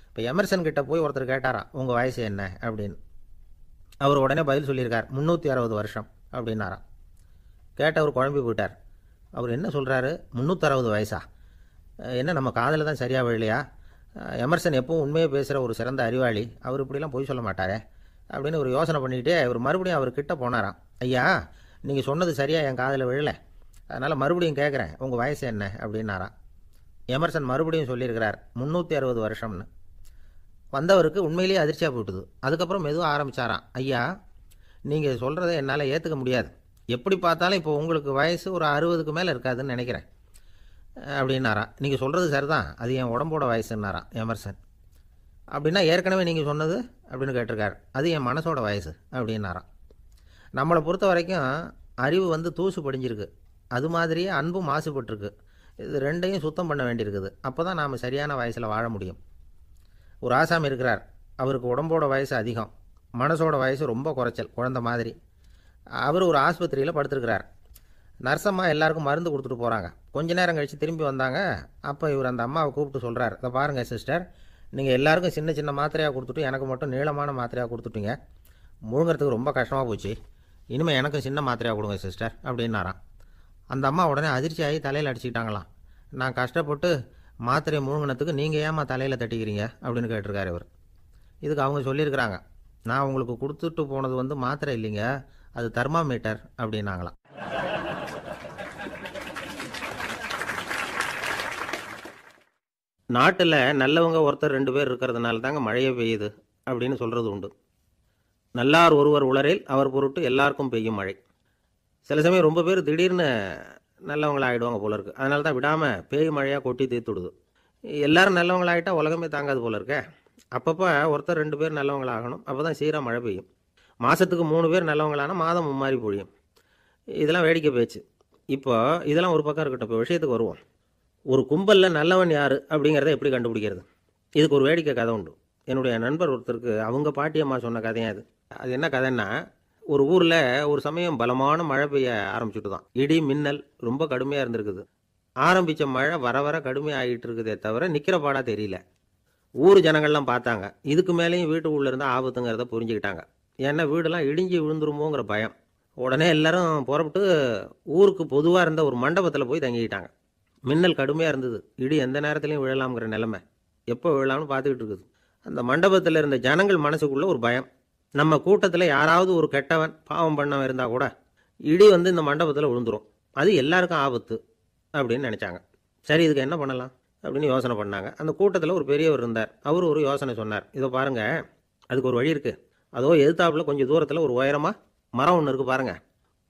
இப்போ எமர்சன் கிட்டே போய் ஒருத்தர் கேட்டாரா உங்கள் வயசு என்ன அப்படின்னு அவர் உடனே பதில் சொல்லியிருக்கார் முந்நூற்றி அறுபது வருஷம் அப்படின்னாராம் கேட்டவர் குழம்பி போயிட்டார் அவர் என்ன சொல்கிறாரு முந்நூற்றறுபது வயசா என்ன நம்ம காதில் தான் சரியாக இல்லையா எமர்சன் எப்பவும் உண்மையை பேசுகிற ஒரு சிறந்த அறிவாளி அவர் இப்படிலாம் போய் சொல்ல மாட்டாரே அப்படின்னு ஒரு யோசனை பண்ணிக்கிட்டே இவர் மறுபடியும் அவர்கிட்ட போனாராம் ஐயா நீங்கள் சொன்னது சரியாக என் காதில் விழலை அதனால் மறுபடியும் கேட்குறேன் உங்கள் வயசு என்ன அப்படின்னாராம் எமர்சன் மறுபடியும் சொல்லியிருக்கிறார் முந்நூற்றி அறுபது வருஷம்னு வந்தவருக்கு உண்மையிலேயே அதிர்ச்சியாக போயிட்டுது அதுக்கப்புறம் மெதுவாக ஆரம்பித்தாராம் ஐயா நீங்கள் சொல்கிறத என்னால் ஏற்றுக்க முடியாது எப்படி பார்த்தாலும் இப்போ உங்களுக்கு வயசு ஒரு அறுபதுக்கு மேலே இருக்காதுன்னு நினைக்கிறேன் அப்படின்னாராம் நீங்கள் சொல்கிறது சரிதான் அது என் உடம்போட வயசுன்னாராம் எமர்சன் அப்படின்னா ஏற்கனவே நீங்கள் சொன்னது அப்படின்னு கேட்டிருக்காரு அது என் மனசோட வயசு அப்படின்னாராம் நம்மளை பொறுத்த வரைக்கும் அறிவு வந்து தூசு படிஞ்சிருக்கு அது மாதிரியே அன்பும் மாசுபட்டுருக்கு இது ரெண்டையும் சுத்தம் பண்ண வேண்டியிருக்குது அப்போ தான் நாம் சரியான வயசில் வாழ முடியும் ஒரு ஆசாமி இருக்கிறார் அவருக்கு உடம்போட வயசு அதிகம் மனசோட வயசு ரொம்ப குறைச்சல் குழந்த மாதிரி அவர் ஒரு ஆஸ்பத்திரியில் படுத்துருக்கிறார் நர்ஸம்மா எல்லாருக்கும் மருந்து கொடுத்துட்டு போகிறாங்க கொஞ்ச நேரம் கழித்து திரும்பி வந்தாங்க அப்போ இவர் அந்த அம்மாவை கூப்பிட்டு சொல்கிறார் இதை பாருங்கள் சிஸ்டர் நீங்கள் எல்லாேருக்கும் சின்ன சின்ன மாத்திரையாக கொடுத்துட்டு எனக்கு மட்டும் நீளமான மாத்திரையாக கொடுத்துட்டிங்க முழுங்கிறதுக்கு ரொம்ப கஷ்டமாக போச்சு இனிமேல் எனக்கும் சின்ன மாத்திரையாக கொடுங்க சிஸ்டர் அப்படின்னாராம் அந்த அம்மா உடனே அதிர்ச்சி ஆகி தலையில் அடிச்சுக்கிட்டாங்களாம் நான் கஷ்டப்பட்டு மாத்திரை முழுங்கினத்துக்கு நீங்கள் ஏமா தலையில் தட்டிக்கிறீங்க அப்படின்னு கேட்டிருக்காரு இவர் இதுக்கு அவங்க சொல்லியிருக்கிறாங்க நான் உங்களுக்கு கொடுத்துட்டு போனது வந்து மாத்திரை இல்லைங்க அது தர்மாமீட்டர் அப்படின்னாங்களாம் நாட்டில் நல்லவங்க ஒருத்தர் ரெண்டு பேர் இருக்கிறதுனால தாங்க மழையே பெய்யுது அப்படின்னு சொல்கிறது உண்டு நல்லார் ஒருவர் உளரில் அவர் பொருட்டு எல்லாருக்கும் பெய்யும் மழை சில சமயம் ரொம்ப பேர் திடீர்னு நல்லவங்களாகிடுவாங்க போல இருக்குது அதனால தான் விடாமல் பேய் மழையாக கொட்டி தீர்த்துடுது எல்லோரும் நல்லவங்களாகிட்டால் உலகமே தாங்காது போல இருக்க அப்பப்போ ஒருத்தர் ரெண்டு பேர் நல்லவங்களாகணும் அப்போ தான் சீராக மழை பெய்யும் மாதத்துக்கு மூணு பேர் நல்லவங்களான மாதம் மும்மாறி பொழியும் இதெல்லாம் வேடிக்கை பேச்சு இப்போ இதெல்லாம் ஒரு பக்கம் இருக்கட்டும் இப்போ விஷயத்துக்கு வருவோம் ஒரு கும்பலில் நல்லவன் யார் அப்படிங்கிறத எப்படி கண்டுபிடிக்கிறது இதுக்கு ஒரு வேடிக்கை கதை உண்டு என்னுடைய நண்பர் ஒருத்தருக்கு அவங்க பாட்டியம்மா சொன்ன கதையாது அது அது என்ன கதைன்னா ஒரு ஊரில் ஒரு சமயம் பலமான மழை பெய்ய ஆரம்பிச்சுட்டு தான் இடி மின்னல் ரொம்ப கடுமையாக இருந்திருக்குது ஆரம்பித்த மழை வர வர கடுமையாகிட்டு இருக்குதே தவிர நிற்கிற பாடாக தெரியல ஊர் ஜனங்கள்லாம் பார்த்தாங்க இதுக்கு மேலேயும் வீட்டு உள்ளே இருந்தால் ஆபத்துங்கிறத புரிஞ்சுக்கிட்டாங்க ஏன்னா வீடெல்லாம் இடிஞ்சு விழுந்துருமோங்கிற பயம் உடனே எல்லாரும் புறப்பட்டு ஊருக்கு பொதுவாக இருந்த ஒரு மண்டபத்தில் போய் தங்கிக்கிட்டாங்க மின்னல் கடுமையாக இருந்தது இடி எந்த நேரத்துலையும் விழலாம்ங்கிற நிலமை எப்போ விழலாம்னு பார்த்துக்கிட்டு இருக்குது அந்த மண்டபத்தில் இருந்த ஜனங்கள் மனசுக்குள்ளே ஒரு பயம் நம்ம கூட்டத்தில் யாராவது ஒரு கெட்டவன் பாவம் பண்ணவன் இருந்தால் கூட இடி வந்து இந்த மண்டபத்தில் விழுந்துடும் அது எல்லாருக்கும் ஆபத்து அப்படின்னு நினச்சாங்க சரி இதுக்கு என்ன பண்ணலாம் அப்படின்னு யோசனை பண்ணாங்க அந்த கூட்டத்தில் ஒரு பெரியவர் இருந்தார் அவர் ஒரு யோசனை சொன்னார் இதை பாருங்கள் அதுக்கு ஒரு வழி இருக்குது அதோ எதிர்த்தாப்பில் கொஞ்சம் தூரத்தில் ஒரு உயரமாக மரம் ஒன்று இருக்குது பாருங்கள்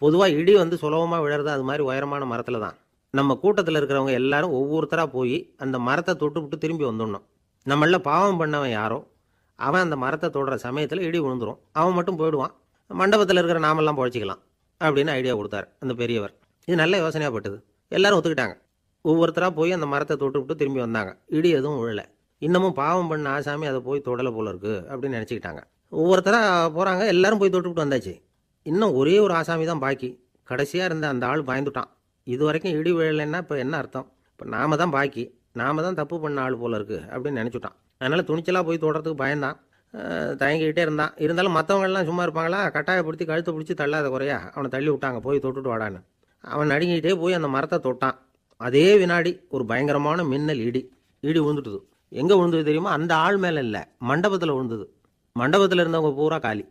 பொதுவாக இடி வந்து சுலபமாக விழறது அது மாதிரி உயரமான மரத்தில் தான் நம்ம கூட்டத்தில் இருக்கிறவங்க எல்லாரும் ஒவ்வொருத்தராக போய் அந்த மரத்தை தொட்டு விட்டு திரும்பி வந்துடணும் நம்மள பாவம் பண்ணவன் யாரோ அவன் அந்த மரத்தை தொடுற சமயத்தில் இடி விழுந்துடும் அவன் மட்டும் போயிடுவான் மண்டபத்தில் இருக்கிற நாமெல்லாம் பழச்சிக்கலாம் அப்படின்னு ஐடியா கொடுத்தாரு அந்த பெரியவர் இது நல்ல யோசனையாக பட்டுது எல்லாரும் ஒத்துக்கிட்டாங்க ஒவ்வொருத்தராக போய் அந்த மரத்தை தொட்டு விட்டு திரும்பி வந்தாங்க இடி எதுவும் விழலை இன்னமும் பாவம் பண்ண ஆசாமி அதை போய் தொடலை போல இருக்குது அப்படின்னு நினச்சிக்கிட்டாங்க ஒவ்வொருத்தராக போகிறாங்க எல்லாரும் போய் தொட்டுவிட்டு வந்தாச்சு இன்னும் ஒரே ஒரு ஆசாமி தான் பாக்கி கடைசியாக இருந்த அந்த ஆள் பயந்துட்டான் இது வரைக்கும் இடி விழலைன்னா இப்போ என்ன அர்த்தம் இப்போ நாம தான் பாக்கி நாம தான் தப்பு பண்ண ஆள் போல இருக்குது அப்படின்னு நினச்சிட்டான் அதனால் துணிச்சலாக போய் தொடுறதுக்கு பயந்தான் தயங்கிக்கிட்டே இருந்தான் இருந்தாலும் மற்றவங்கெல்லாம் சும்மா இருப்பாங்களா கட்டாயப்படுத்தி கழுத்து பிடிச்சி தள்ளாத குறையா அவனை தள்ளி விட்டாங்க போய் தொட்டுட்டு வாடான்னு அவன் நடுங்கிட்டே போய் அந்த மரத்தை தொட்டான் அதே வினாடி ஒரு பயங்கரமான மின்னல் இடி இடி விழுந்துட்டுது எங்கே விழுந்தது தெரியுமா அந்த ஆள் மேலே இல்லை மண்டபத்தில் விழுந்தது மண்டபத்தில் இருந்தவங்க பூரா காலி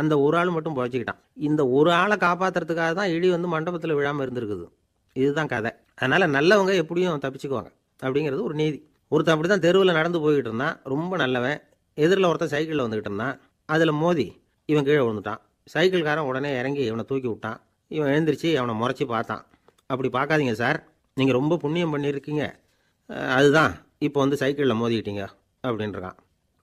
அந்த ஒரு ஆள் மட்டும் புழைச்சிக்கிட்டான் இந்த ஒரு ஆளை காப்பாற்றுறதுக்காக தான் இடி வந்து மண்டபத்தில் விழாமல் இருந்திருக்குது இதுதான் கதை அதனால் நல்லவங்க எப்படியும் தப்பிச்சுக்குவாங்க அப்படிங்கிறது ஒரு நீதி ஒருத்தன் அப்படி தான் தெருவில் நடந்து போய்கிட்டு இருந்தான் ரொம்ப நல்லவன் எதிரில் ஒருத்தன் சைக்கிளில் வந்துக்கிட்டு இருந்தான் அதில் மோதி இவன் கீழே விழுந்துட்டான் சைக்கிள்காரன் உடனே இறங்கி இவனை தூக்கி விட்டான் இவன் எழுந்திரிச்சு அவனை முறைச்சி பார்த்தான் அப்படி பார்க்காதீங்க சார் நீங்கள் ரொம்ப புண்ணியம் பண்ணியிருக்கீங்க அதுதான் இப்போ வந்து சைக்கிளில் மோதிக்கிட்டீங்க அப்படின்றான்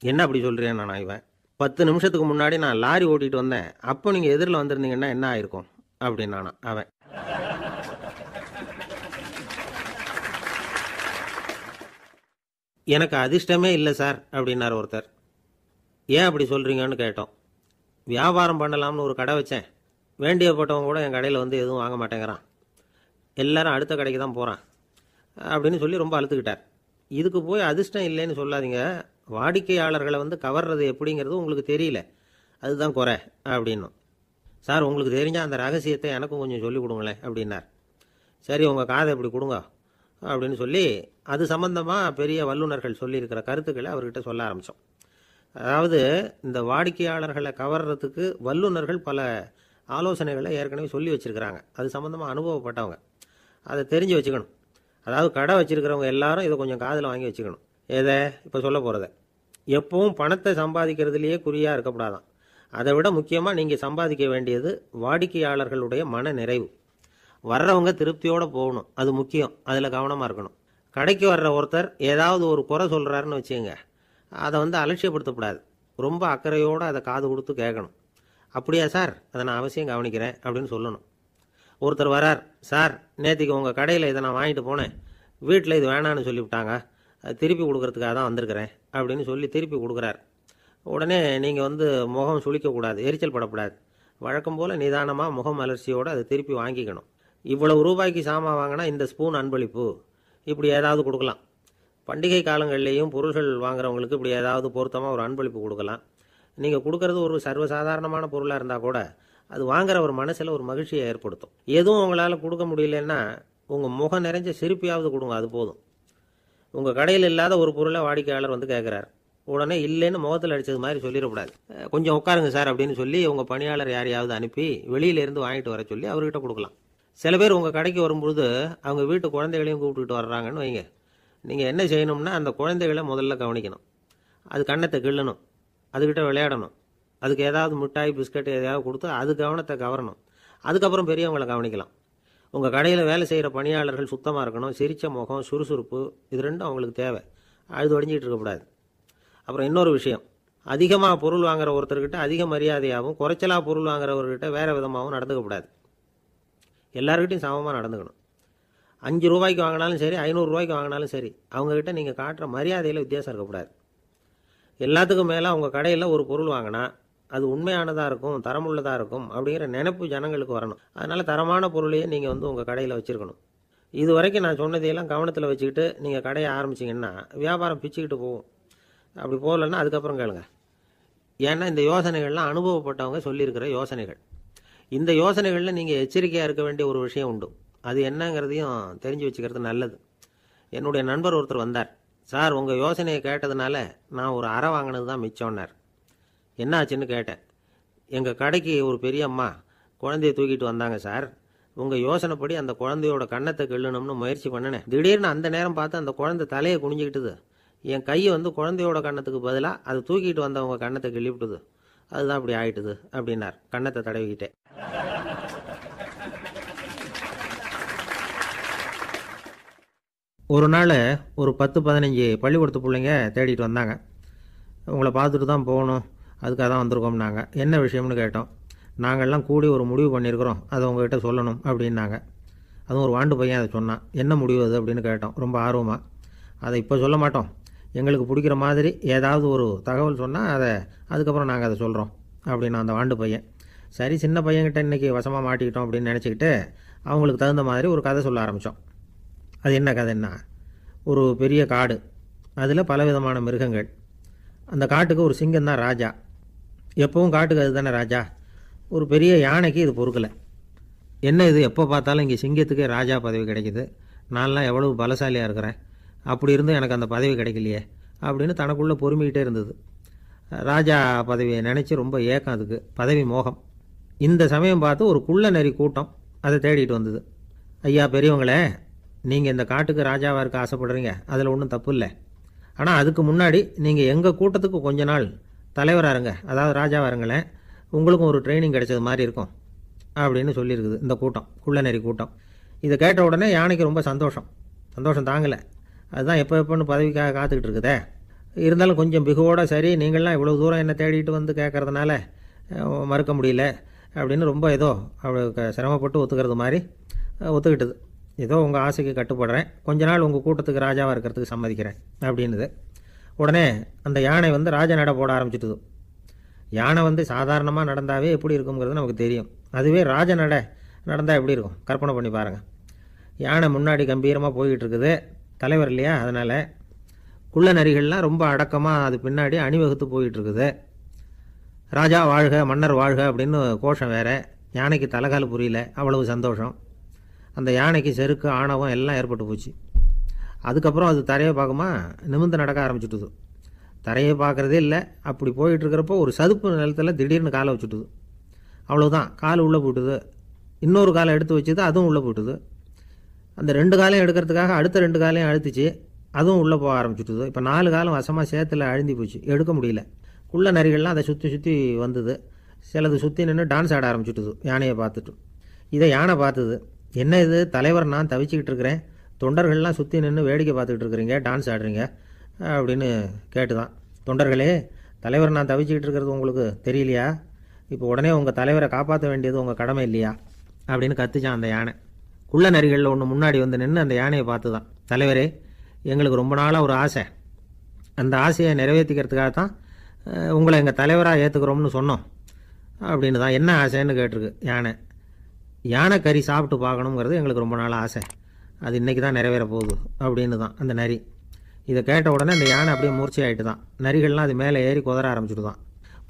என்ன அப்படி சொல்கிறேன் நான் இவன் பத்து நிமிஷத்துக்கு முன்னாடி நான் லாரி ஓட்டிகிட்டு வந்தேன் அப்போ நீங்கள் எதிரில் வந்திருந்தீங்கன்னா என்ன ஆயிருக்கும் அப்படின்னு அவன் எனக்கு அதிர்ஷ்டமே இல்லை சார் அப்படின்னார் ஒருத்தர் ஏன் அப்படி சொல்கிறீங்கன்னு கேட்டோம் வியாபாரம் பண்ணலாம்னு ஒரு கடை வச்சேன் வேண்டியப்பட்டவங்க கூட என் கடையில் வந்து எதுவும் வாங்க மாட்டேங்கிறான் எல்லாரும் அடுத்த கடைக்கு தான் போகிறான் அப்படின்னு சொல்லி ரொம்ப அழுத்துக்கிட்டார் இதுக்கு போய் அதிர்ஷ்டம் இல்லைன்னு சொல்லாதீங்க வாடிக்கையாளர்களை வந்து கவர்றது எப்படிங்கிறது உங்களுக்கு தெரியல அதுதான் குறை அப்படின்னும் சார் உங்களுக்கு தெரிஞ்சால் அந்த ரகசியத்தை எனக்கும் கொஞ்சம் சொல்லிக் கொடுங்களேன் அப்படின்னார் சரி உங்கள் காதை இப்படி கொடுங்க அப்படின்னு சொல்லி அது சம்மந்தமாக பெரிய வல்லுநர்கள் சொல்லியிருக்கிற கருத்துக்களை அவர்கிட்ட சொல்ல ஆரம்பித்தோம் அதாவது இந்த வாடிக்கையாளர்களை கவர்றதுக்கு வல்லுநர்கள் பல ஆலோசனைகளை ஏற்கனவே சொல்லி வச்சுருக்கிறாங்க அது சம்மந்தமாக அனுபவப்பட்டவங்க அதை தெரிஞ்சு வச்சுக்கணும் அதாவது கடை வச்சுருக்கிறவங்க எல்லாரும் இதை கொஞ்சம் காதில் வாங்கி வச்சுக்கணும் எதை இப்போ சொல்ல போகிறத எப்பவும் பணத்தை சம்பாதிக்கிறதுலேயே குறியாக இருக்கக்கூடாதான் அதை விட முக்கியமாக நீங்கள் சம்பாதிக்க வேண்டியது வாடிக்கையாளர்களுடைய மன நிறைவு வர்றவங்க திருப்தியோடு போகணும் அது முக்கியம் அதில் கவனமாக இருக்கணும் கடைக்கு வர்ற ஒருத்தர் ஏதாவது ஒரு குறை சொல்கிறாருன்னு வச்சுங்க அதை வந்து அலட்சியப்படுத்தக்கூடாது ரொம்ப அக்கறையோடு அதை காது கொடுத்து கேட்கணும் அப்படியா சார் அதை நான் அவசியம் கவனிக்கிறேன் அப்படின்னு சொல்லணும் ஒருத்தர் வரார் சார் நேற்றுக்கு உங்கள் கடையில் இதை நான் வாங்கிட்டு போனேன் வீட்டில் இது வேணான்னு சொல்லிவிட்டாங்க திருப்பி கொடுக்குறதுக்காக தான் வந்திருக்கிறேன் அப்படின்னு சொல்லி திருப்பி கொடுக்குறார் உடனே நீங்கள் வந்து முகம் சுழிக்கக்கூடாது எரிச்சல் படக்கூடாது வழக்கம் போல் நிதானமாக முகம் அலர்ச்சியோடு அதை திருப்பி வாங்கிக்கணும் இவ்வளவு ரூபாய்க்கு சாமான் வாங்கினா இந்த ஸ்பூன் அன்பளிப்பு இப்படி ஏதாவது கொடுக்கலாம் பண்டிகை காலங்கள்லேயும் பொருள்கள் வாங்குறவங்களுக்கு இப்படி ஏதாவது பொருத்தமாக ஒரு அன்பளிப்பு கொடுக்கலாம் நீங்கள் கொடுக்கறது ஒரு சர்வசாதாரணமான பொருளாக இருந்தால் கூட அது வாங்குற ஒரு மனசில் ஒரு மகிழ்ச்சியை ஏற்படுத்தும் எதுவும் உங்களால் கொடுக்க முடியலன்னா உங்கள் முகம் நிறைஞ்ச சிரிப்பியாவது கொடுங்க அது போதும் உங்கள் கடையில் இல்லாத ஒரு பொருளை வாடிக்கையாளர் வந்து கேட்குறாரு உடனே இல்லைன்னு முகத்தில் அடித்தது மாதிரி சொல்லிடக்கூடாது கொஞ்சம் உட்காருங்க சார் அப்படின்னு சொல்லி உங்கள் பணியாளர் யாரையாவது அனுப்பி வெளியிலேருந்து வாங்கிட்டு வர சொல்லி அவர்கிட்ட கொடுக்கலாம் சில பேர் உங்கள் கடைக்கு வரும்பொழுது அவங்க வீட்டு குழந்தைகளையும் கூப்பிட்டுட்டு வர்றாங்கன்னு வைங்க நீங்கள் என்ன செய்யணும்னா அந்த குழந்தைகளை முதல்ல கவனிக்கணும் அது கண்ணத்தை கிள்ளணும் அதுக்கிட்ட விளையாடணும் அதுக்கு ஏதாவது மிட்டாய் பிஸ்கட் எதையாவது கொடுத்து அது கவனத்தை கவரணும் அதுக்கப்புறம் பெரியவங்களை கவனிக்கலாம் உங்கள் கடையில் வேலை செய்கிற பணியாளர்கள் சுத்தமாக இருக்கணும் சிரித்த முகம் சுறுசுறுப்பு இது ரெண்டும் அவங்களுக்கு தேவை அழுது உடஞ்சிட்டு இருக்கக்கூடாது அப்புறம் இன்னொரு விஷயம் அதிகமாக பொருள் வாங்குற ஒருத்தர்கிட்ட அதிக மரியாதையாகவும் குறைச்சலாக பொருள் வாங்குறவர்கிட்ட வேறு விதமாகவும் நடந்துக்கக்கூடாது எல்லாருக்கிட்டையும் சமமாக நடந்துக்கணும் அஞ்சு ரூபாய்க்கு வாங்கினாலும் சரி ஐநூறுரூவாய்க்கு வாங்கினாலும் சரி அவங்கக்கிட்ட நீங்கள் காட்டுற மரியாதையில் வித்தியாசம் இருக்கக்கூடாது எல்லாத்துக்கும் மேலே அவங்க கடையில் ஒரு பொருள் வாங்கினா அது உண்மையானதாக இருக்கும் தரமுள்ளதாக இருக்கும் அப்படிங்கிற நினைப்பு ஜனங்களுக்கு வரணும் அதனால் தரமான பொருளையே நீங்கள் வந்து உங்கள் கடையில் வச்சுருக்கணும் இது வரைக்கும் நான் சொன்னதையெல்லாம் கவனத்தில் வச்சுக்கிட்டு நீங்கள் கடையை ஆரம்பிச்சிங்கன்னா வியாபாரம் பிச்சுக்கிட்டு போகும் அப்படி போகலன்னா அதுக்கப்புறம் கேளுங்க ஏன்னா இந்த யோசனைகள்லாம் அனுபவப்பட்டவங்க சொல்லியிருக்கிற யோசனைகள் இந்த யோசனைகளில் நீங்கள் எச்சரிக்கையாக இருக்க வேண்டிய ஒரு விஷயம் உண்டு அது என்னங்கிறதையும் தெரிஞ்சு வச்சுக்கிறது நல்லது என்னுடைய நண்பர் ஒருத்தர் வந்தார் சார் உங்கள் யோசனையை கேட்டதுனால நான் ஒரு அறை வாங்கினது தான் மிச்சம்னார் என்னாச்சுன்னு கேட்டேன் எங்கள் கடைக்கு ஒரு பெரிய அம்மா குழந்தைய தூக்கிட்டு வந்தாங்க சார் உங்கள் யோசனைப்படி அந்த குழந்தையோட கண்ணத்தை கிள்ளணும்னு முயற்சி பண்ணினேன் திடீர்னு அந்த நேரம் பார்த்து அந்த குழந்தை தலையை குனிஞ்சிக்கிட்டுது என் கையை வந்து குழந்தையோட கண்ணத்துக்கு பதிலாக அது தூக்கிட்டு வந்தவங்க கண்ணத்தை கிள்ளிவிட்டுது அதுதான் அப்படி ஆயிட்டுது அப்படின்னார் கண்ணத்தை தடவிக்கிட்டேன் ஒரு நாள் ஒரு பத்து பதினஞ்சு பள்ளிக்கூடத்து பிள்ளைங்க தேடிட்டு வந்தாங்க உங்களை பார்த்துட்டு தான் போகணும் அதுக்காக தான் வந்திருக்கோம் நாங்கள் என்ன விஷயம்னு கேட்டோம் நாங்கள்லாம் கூடி ஒரு முடிவு பண்ணியிருக்கிறோம் அதை உங்ககிட்ட சொல்லணும் அப்படின்னாங்க அதுவும் ஒரு வாண்டு பையன் அதை சொன்னான் என்ன முடிவு அது அப்படின்னு கேட்டோம் ரொம்ப ஆர்வமாக அதை இப்போ சொல்ல மாட்டோம் எங்களுக்கு பிடிக்கிற மாதிரி ஏதாவது ஒரு தகவல் சொன்னால் அதை அதுக்கப்புறம் நாங்கள் அதை சொல்கிறோம் அப்படின்னு அந்த வாண்டு பையன் சரி சின்ன பையன்கிட்ட இன்றைக்கி வசமாக மாட்டிக்கிட்டோம் அப்படின்னு நினச்சிக்கிட்டு அவங்களுக்கு தகுந்த மாதிரி ஒரு கதை சொல்ல ஆரம்பித்தோம் அது என்ன கதைன்னா ஒரு பெரிய காடு அதில் பலவிதமான மிருகங்கள் அந்த காட்டுக்கு ஒரு சிங்கம் தான் ராஜா எப்பவும் காட்டுக்கு அது தானே ராஜா ஒரு பெரிய யானைக்கு இது பொறுக்கலை என்ன இது எப்போ பார்த்தாலும் இங்கே சிங்கத்துக்கே ராஜா பதவி கிடைக்கிது நான்லாம் எவ்வளவு பலசாலியாக இருக்கிறேன் அப்படி இருந்தும் எனக்கு அந்த பதவி கிடைக்கலையே அப்படின்னு தனக்குள்ளே பொறுமிக்கிட்டே இருந்தது ராஜா பதவியை நினச்சி ரொம்ப ஏக்கம் அதுக்கு பதவி மோகம் இந்த சமயம் பார்த்து ஒரு குள்ள நெறி கூட்டம் அதை தேடிட்டு வந்தது ஐயா பெரியவங்களே நீங்கள் இந்த காட்டுக்கு ராஜாவாக இருக்க ஆசைப்படுறீங்க அதில் ஒன்றும் தப்பு இல்லை ஆனால் அதுக்கு முன்னாடி நீங்கள் எங்கள் கூட்டத்துக்கு கொஞ்ச நாள் தலைவராக இருங்க அதாவது ராஜாவாக இருங்களேன் உங்களுக்கும் ஒரு ட்ரைனிங் கிடைச்சது மாதிரி இருக்கும் அப்படின்னு சொல்லியிருக்குது இந்த கூட்டம் குள்ளநெறி கூட்டம் இதை கேட்ட உடனே யானைக்கு ரொம்ப சந்தோஷம் சந்தோஷம் தாங்கலை அதுதான் எப்போ எப்போன்னு பதவிக்காக காத்துக்கிட்டு இருக்குதே இருந்தாலும் கொஞ்சம் பிகுவோட சரி நீங்களாம் இவ்வளோ தூரம் என்னை தேடிட்டு வந்து கேட்குறதுனால மறுக்க முடியல அப்படின்னு ரொம்ப ஏதோ அவளுக்கு சிரமப்பட்டு ஒத்துக்கிறது மாதிரி ஒத்துக்கிட்டுது ஏதோ உங்கள் ஆசைக்கு கட்டுப்படுறேன் கொஞ்ச நாள் உங்கள் கூட்டத்துக்கு ராஜாவாக இருக்கிறதுக்கு சம்மதிக்கிறேன் அப்படின்னுது உடனே அந்த யானை வந்து ராஜ நட போட ஆரம்பிச்சிட்டுது யானை வந்து சாதாரணமாக நடந்தாவே எப்படி இருக்குங்கிறது நமக்கு தெரியும் அதுவே ராஜ நட நடந்தால் எப்படி இருக்கும் கற்பனை பண்ணி பாருங்கள் யானை முன்னாடி கம்பீரமாக போய்கிட்டு இருக்குது தலைவர் இல்லையா அதனால் குள்ள நரிகள்லாம் ரொம்ப அடக்கமாக அது பின்னாடி அணிவகுத்து போய்கிட்டு இருக்குது ராஜா வாழ்க மன்னர் வாழ்க அப்படின்னு கோஷம் வேறு யானைக்கு தலைகால் புரியல அவ்வளவு சந்தோஷம் அந்த யானைக்கு செருக்கு ஆணவம் எல்லாம் ஏற்பட்டு போச்சு அதுக்கப்புறம் அது தரையை பார்க்குமா நிமிந்து நடக்க ஆரம்பிச்சுட்டுது தரையை பார்க்குறதே இல்லை அப்படி போயிட்டுருக்கிறப்போ ஒரு சதுப்பு நிலத்தில் திடீர்னு காலை வச்சுட்டுது அவ்வளோதான் கால் உள்ளே போட்டுது இன்னொரு காலை எடுத்து வச்சுது அதுவும் உள்ளே போட்டுது அந்த ரெண்டு காலையும் எடுக்கிறதுக்காக அடுத்த ரெண்டு காலையும் அழுத்துச்சு அதுவும் உள்ளே போக ஆரம்பிச்சுட்டுது இப்போ நாலு காலம் வசமாக சேத்தில் அழுந்தி போச்சு எடுக்க முடியல குள்ள நரிகள்லாம் அதை சுற்றி சுற்றி வந்தது சிலது சுற்றி நின்று டான்ஸ் ஆட ஆரம்பிச்சுட்டுது யானையை பார்த்துட்டு இதை யானை பார்த்தது என்ன இது தலைவர் நான் தவிச்சிக்கிட்டு இருக்கிறேன் தொண்டர்கள்லாம் சுற்றி நின்று வேடிக்கை பார்த்துக்கிட்டு இருக்கிறீங்க டான்ஸ் ஆடுறீங்க அப்படின்னு கேட்டு தான் தொண்டர்களே தலைவர் நான் தவிச்சிக்கிட்டு இருக்கிறது உங்களுக்கு தெரியலையா இப்போ உடனே உங்கள் தலைவரை காப்பாற்ற வேண்டியது உங்கள் கடமை இல்லையா அப்படின்னு கத்துச்சான் அந்த யானை குள்ள நரிகளில் ஒன்று முன்னாடி வந்து நின்று அந்த யானையை பார்த்து தான் தலைவரே எங்களுக்கு ரொம்ப நாளாக ஒரு ஆசை அந்த ஆசையை நிறைவேற்றிக்கிறதுக்காக தான் உங்களை எங்கள் தலைவராக ஏற்றுக்கிறோம்னு சொன்னோம் அப்படின்னு தான் என்ன ஆசைன்னு கேட்டிருக்கு யானை யானை கறி சாப்பிட்டு பார்க்கணுங்கிறது எங்களுக்கு ரொம்ப நாள் ஆசை அது இன்றைக்கி தான் நிறைவேற போகுது அப்படின்னு தான் அந்த நரி இதை கேட்ட உடனே அந்த யானை அப்படியே மூர்ச்சையாயிட்டு தான் நரிகள்லாம் அது மேலே ஏறி குதற ஆரம்பிச்சுட்டு தான்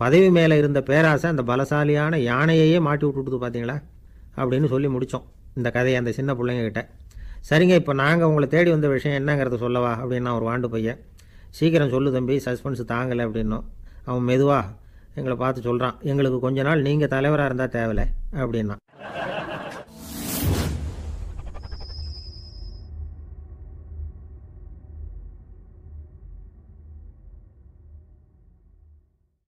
பதவி மேலே இருந்த பேராசை அந்த பலசாலியான யானையையே மாட்டி விட்டுடுது பார்த்தீங்களா அப்படின்னு சொல்லி முடித்தோம் இந்த கதையை அந்த சின்ன பிள்ளைங்கக்கிட்ட சரிங்க இப்போ நாங்கள் உங்களை தேடி வந்த விஷயம் என்னங்கிறத சொல்லவா அப்படின்னா ஒரு வாண்டு பையன் சீக்கிரம் சொல்லு தம்பி சஸ்பென்ஸ் தாங்கலை அப்படின்னும் அவன் மெதுவாக எங்களை பார்த்து சொல்கிறான் எங்களுக்கு கொஞ்ச நாள் நீங்கள் தலைவராக இருந்தால் தேவையில்லை அப்படின்னா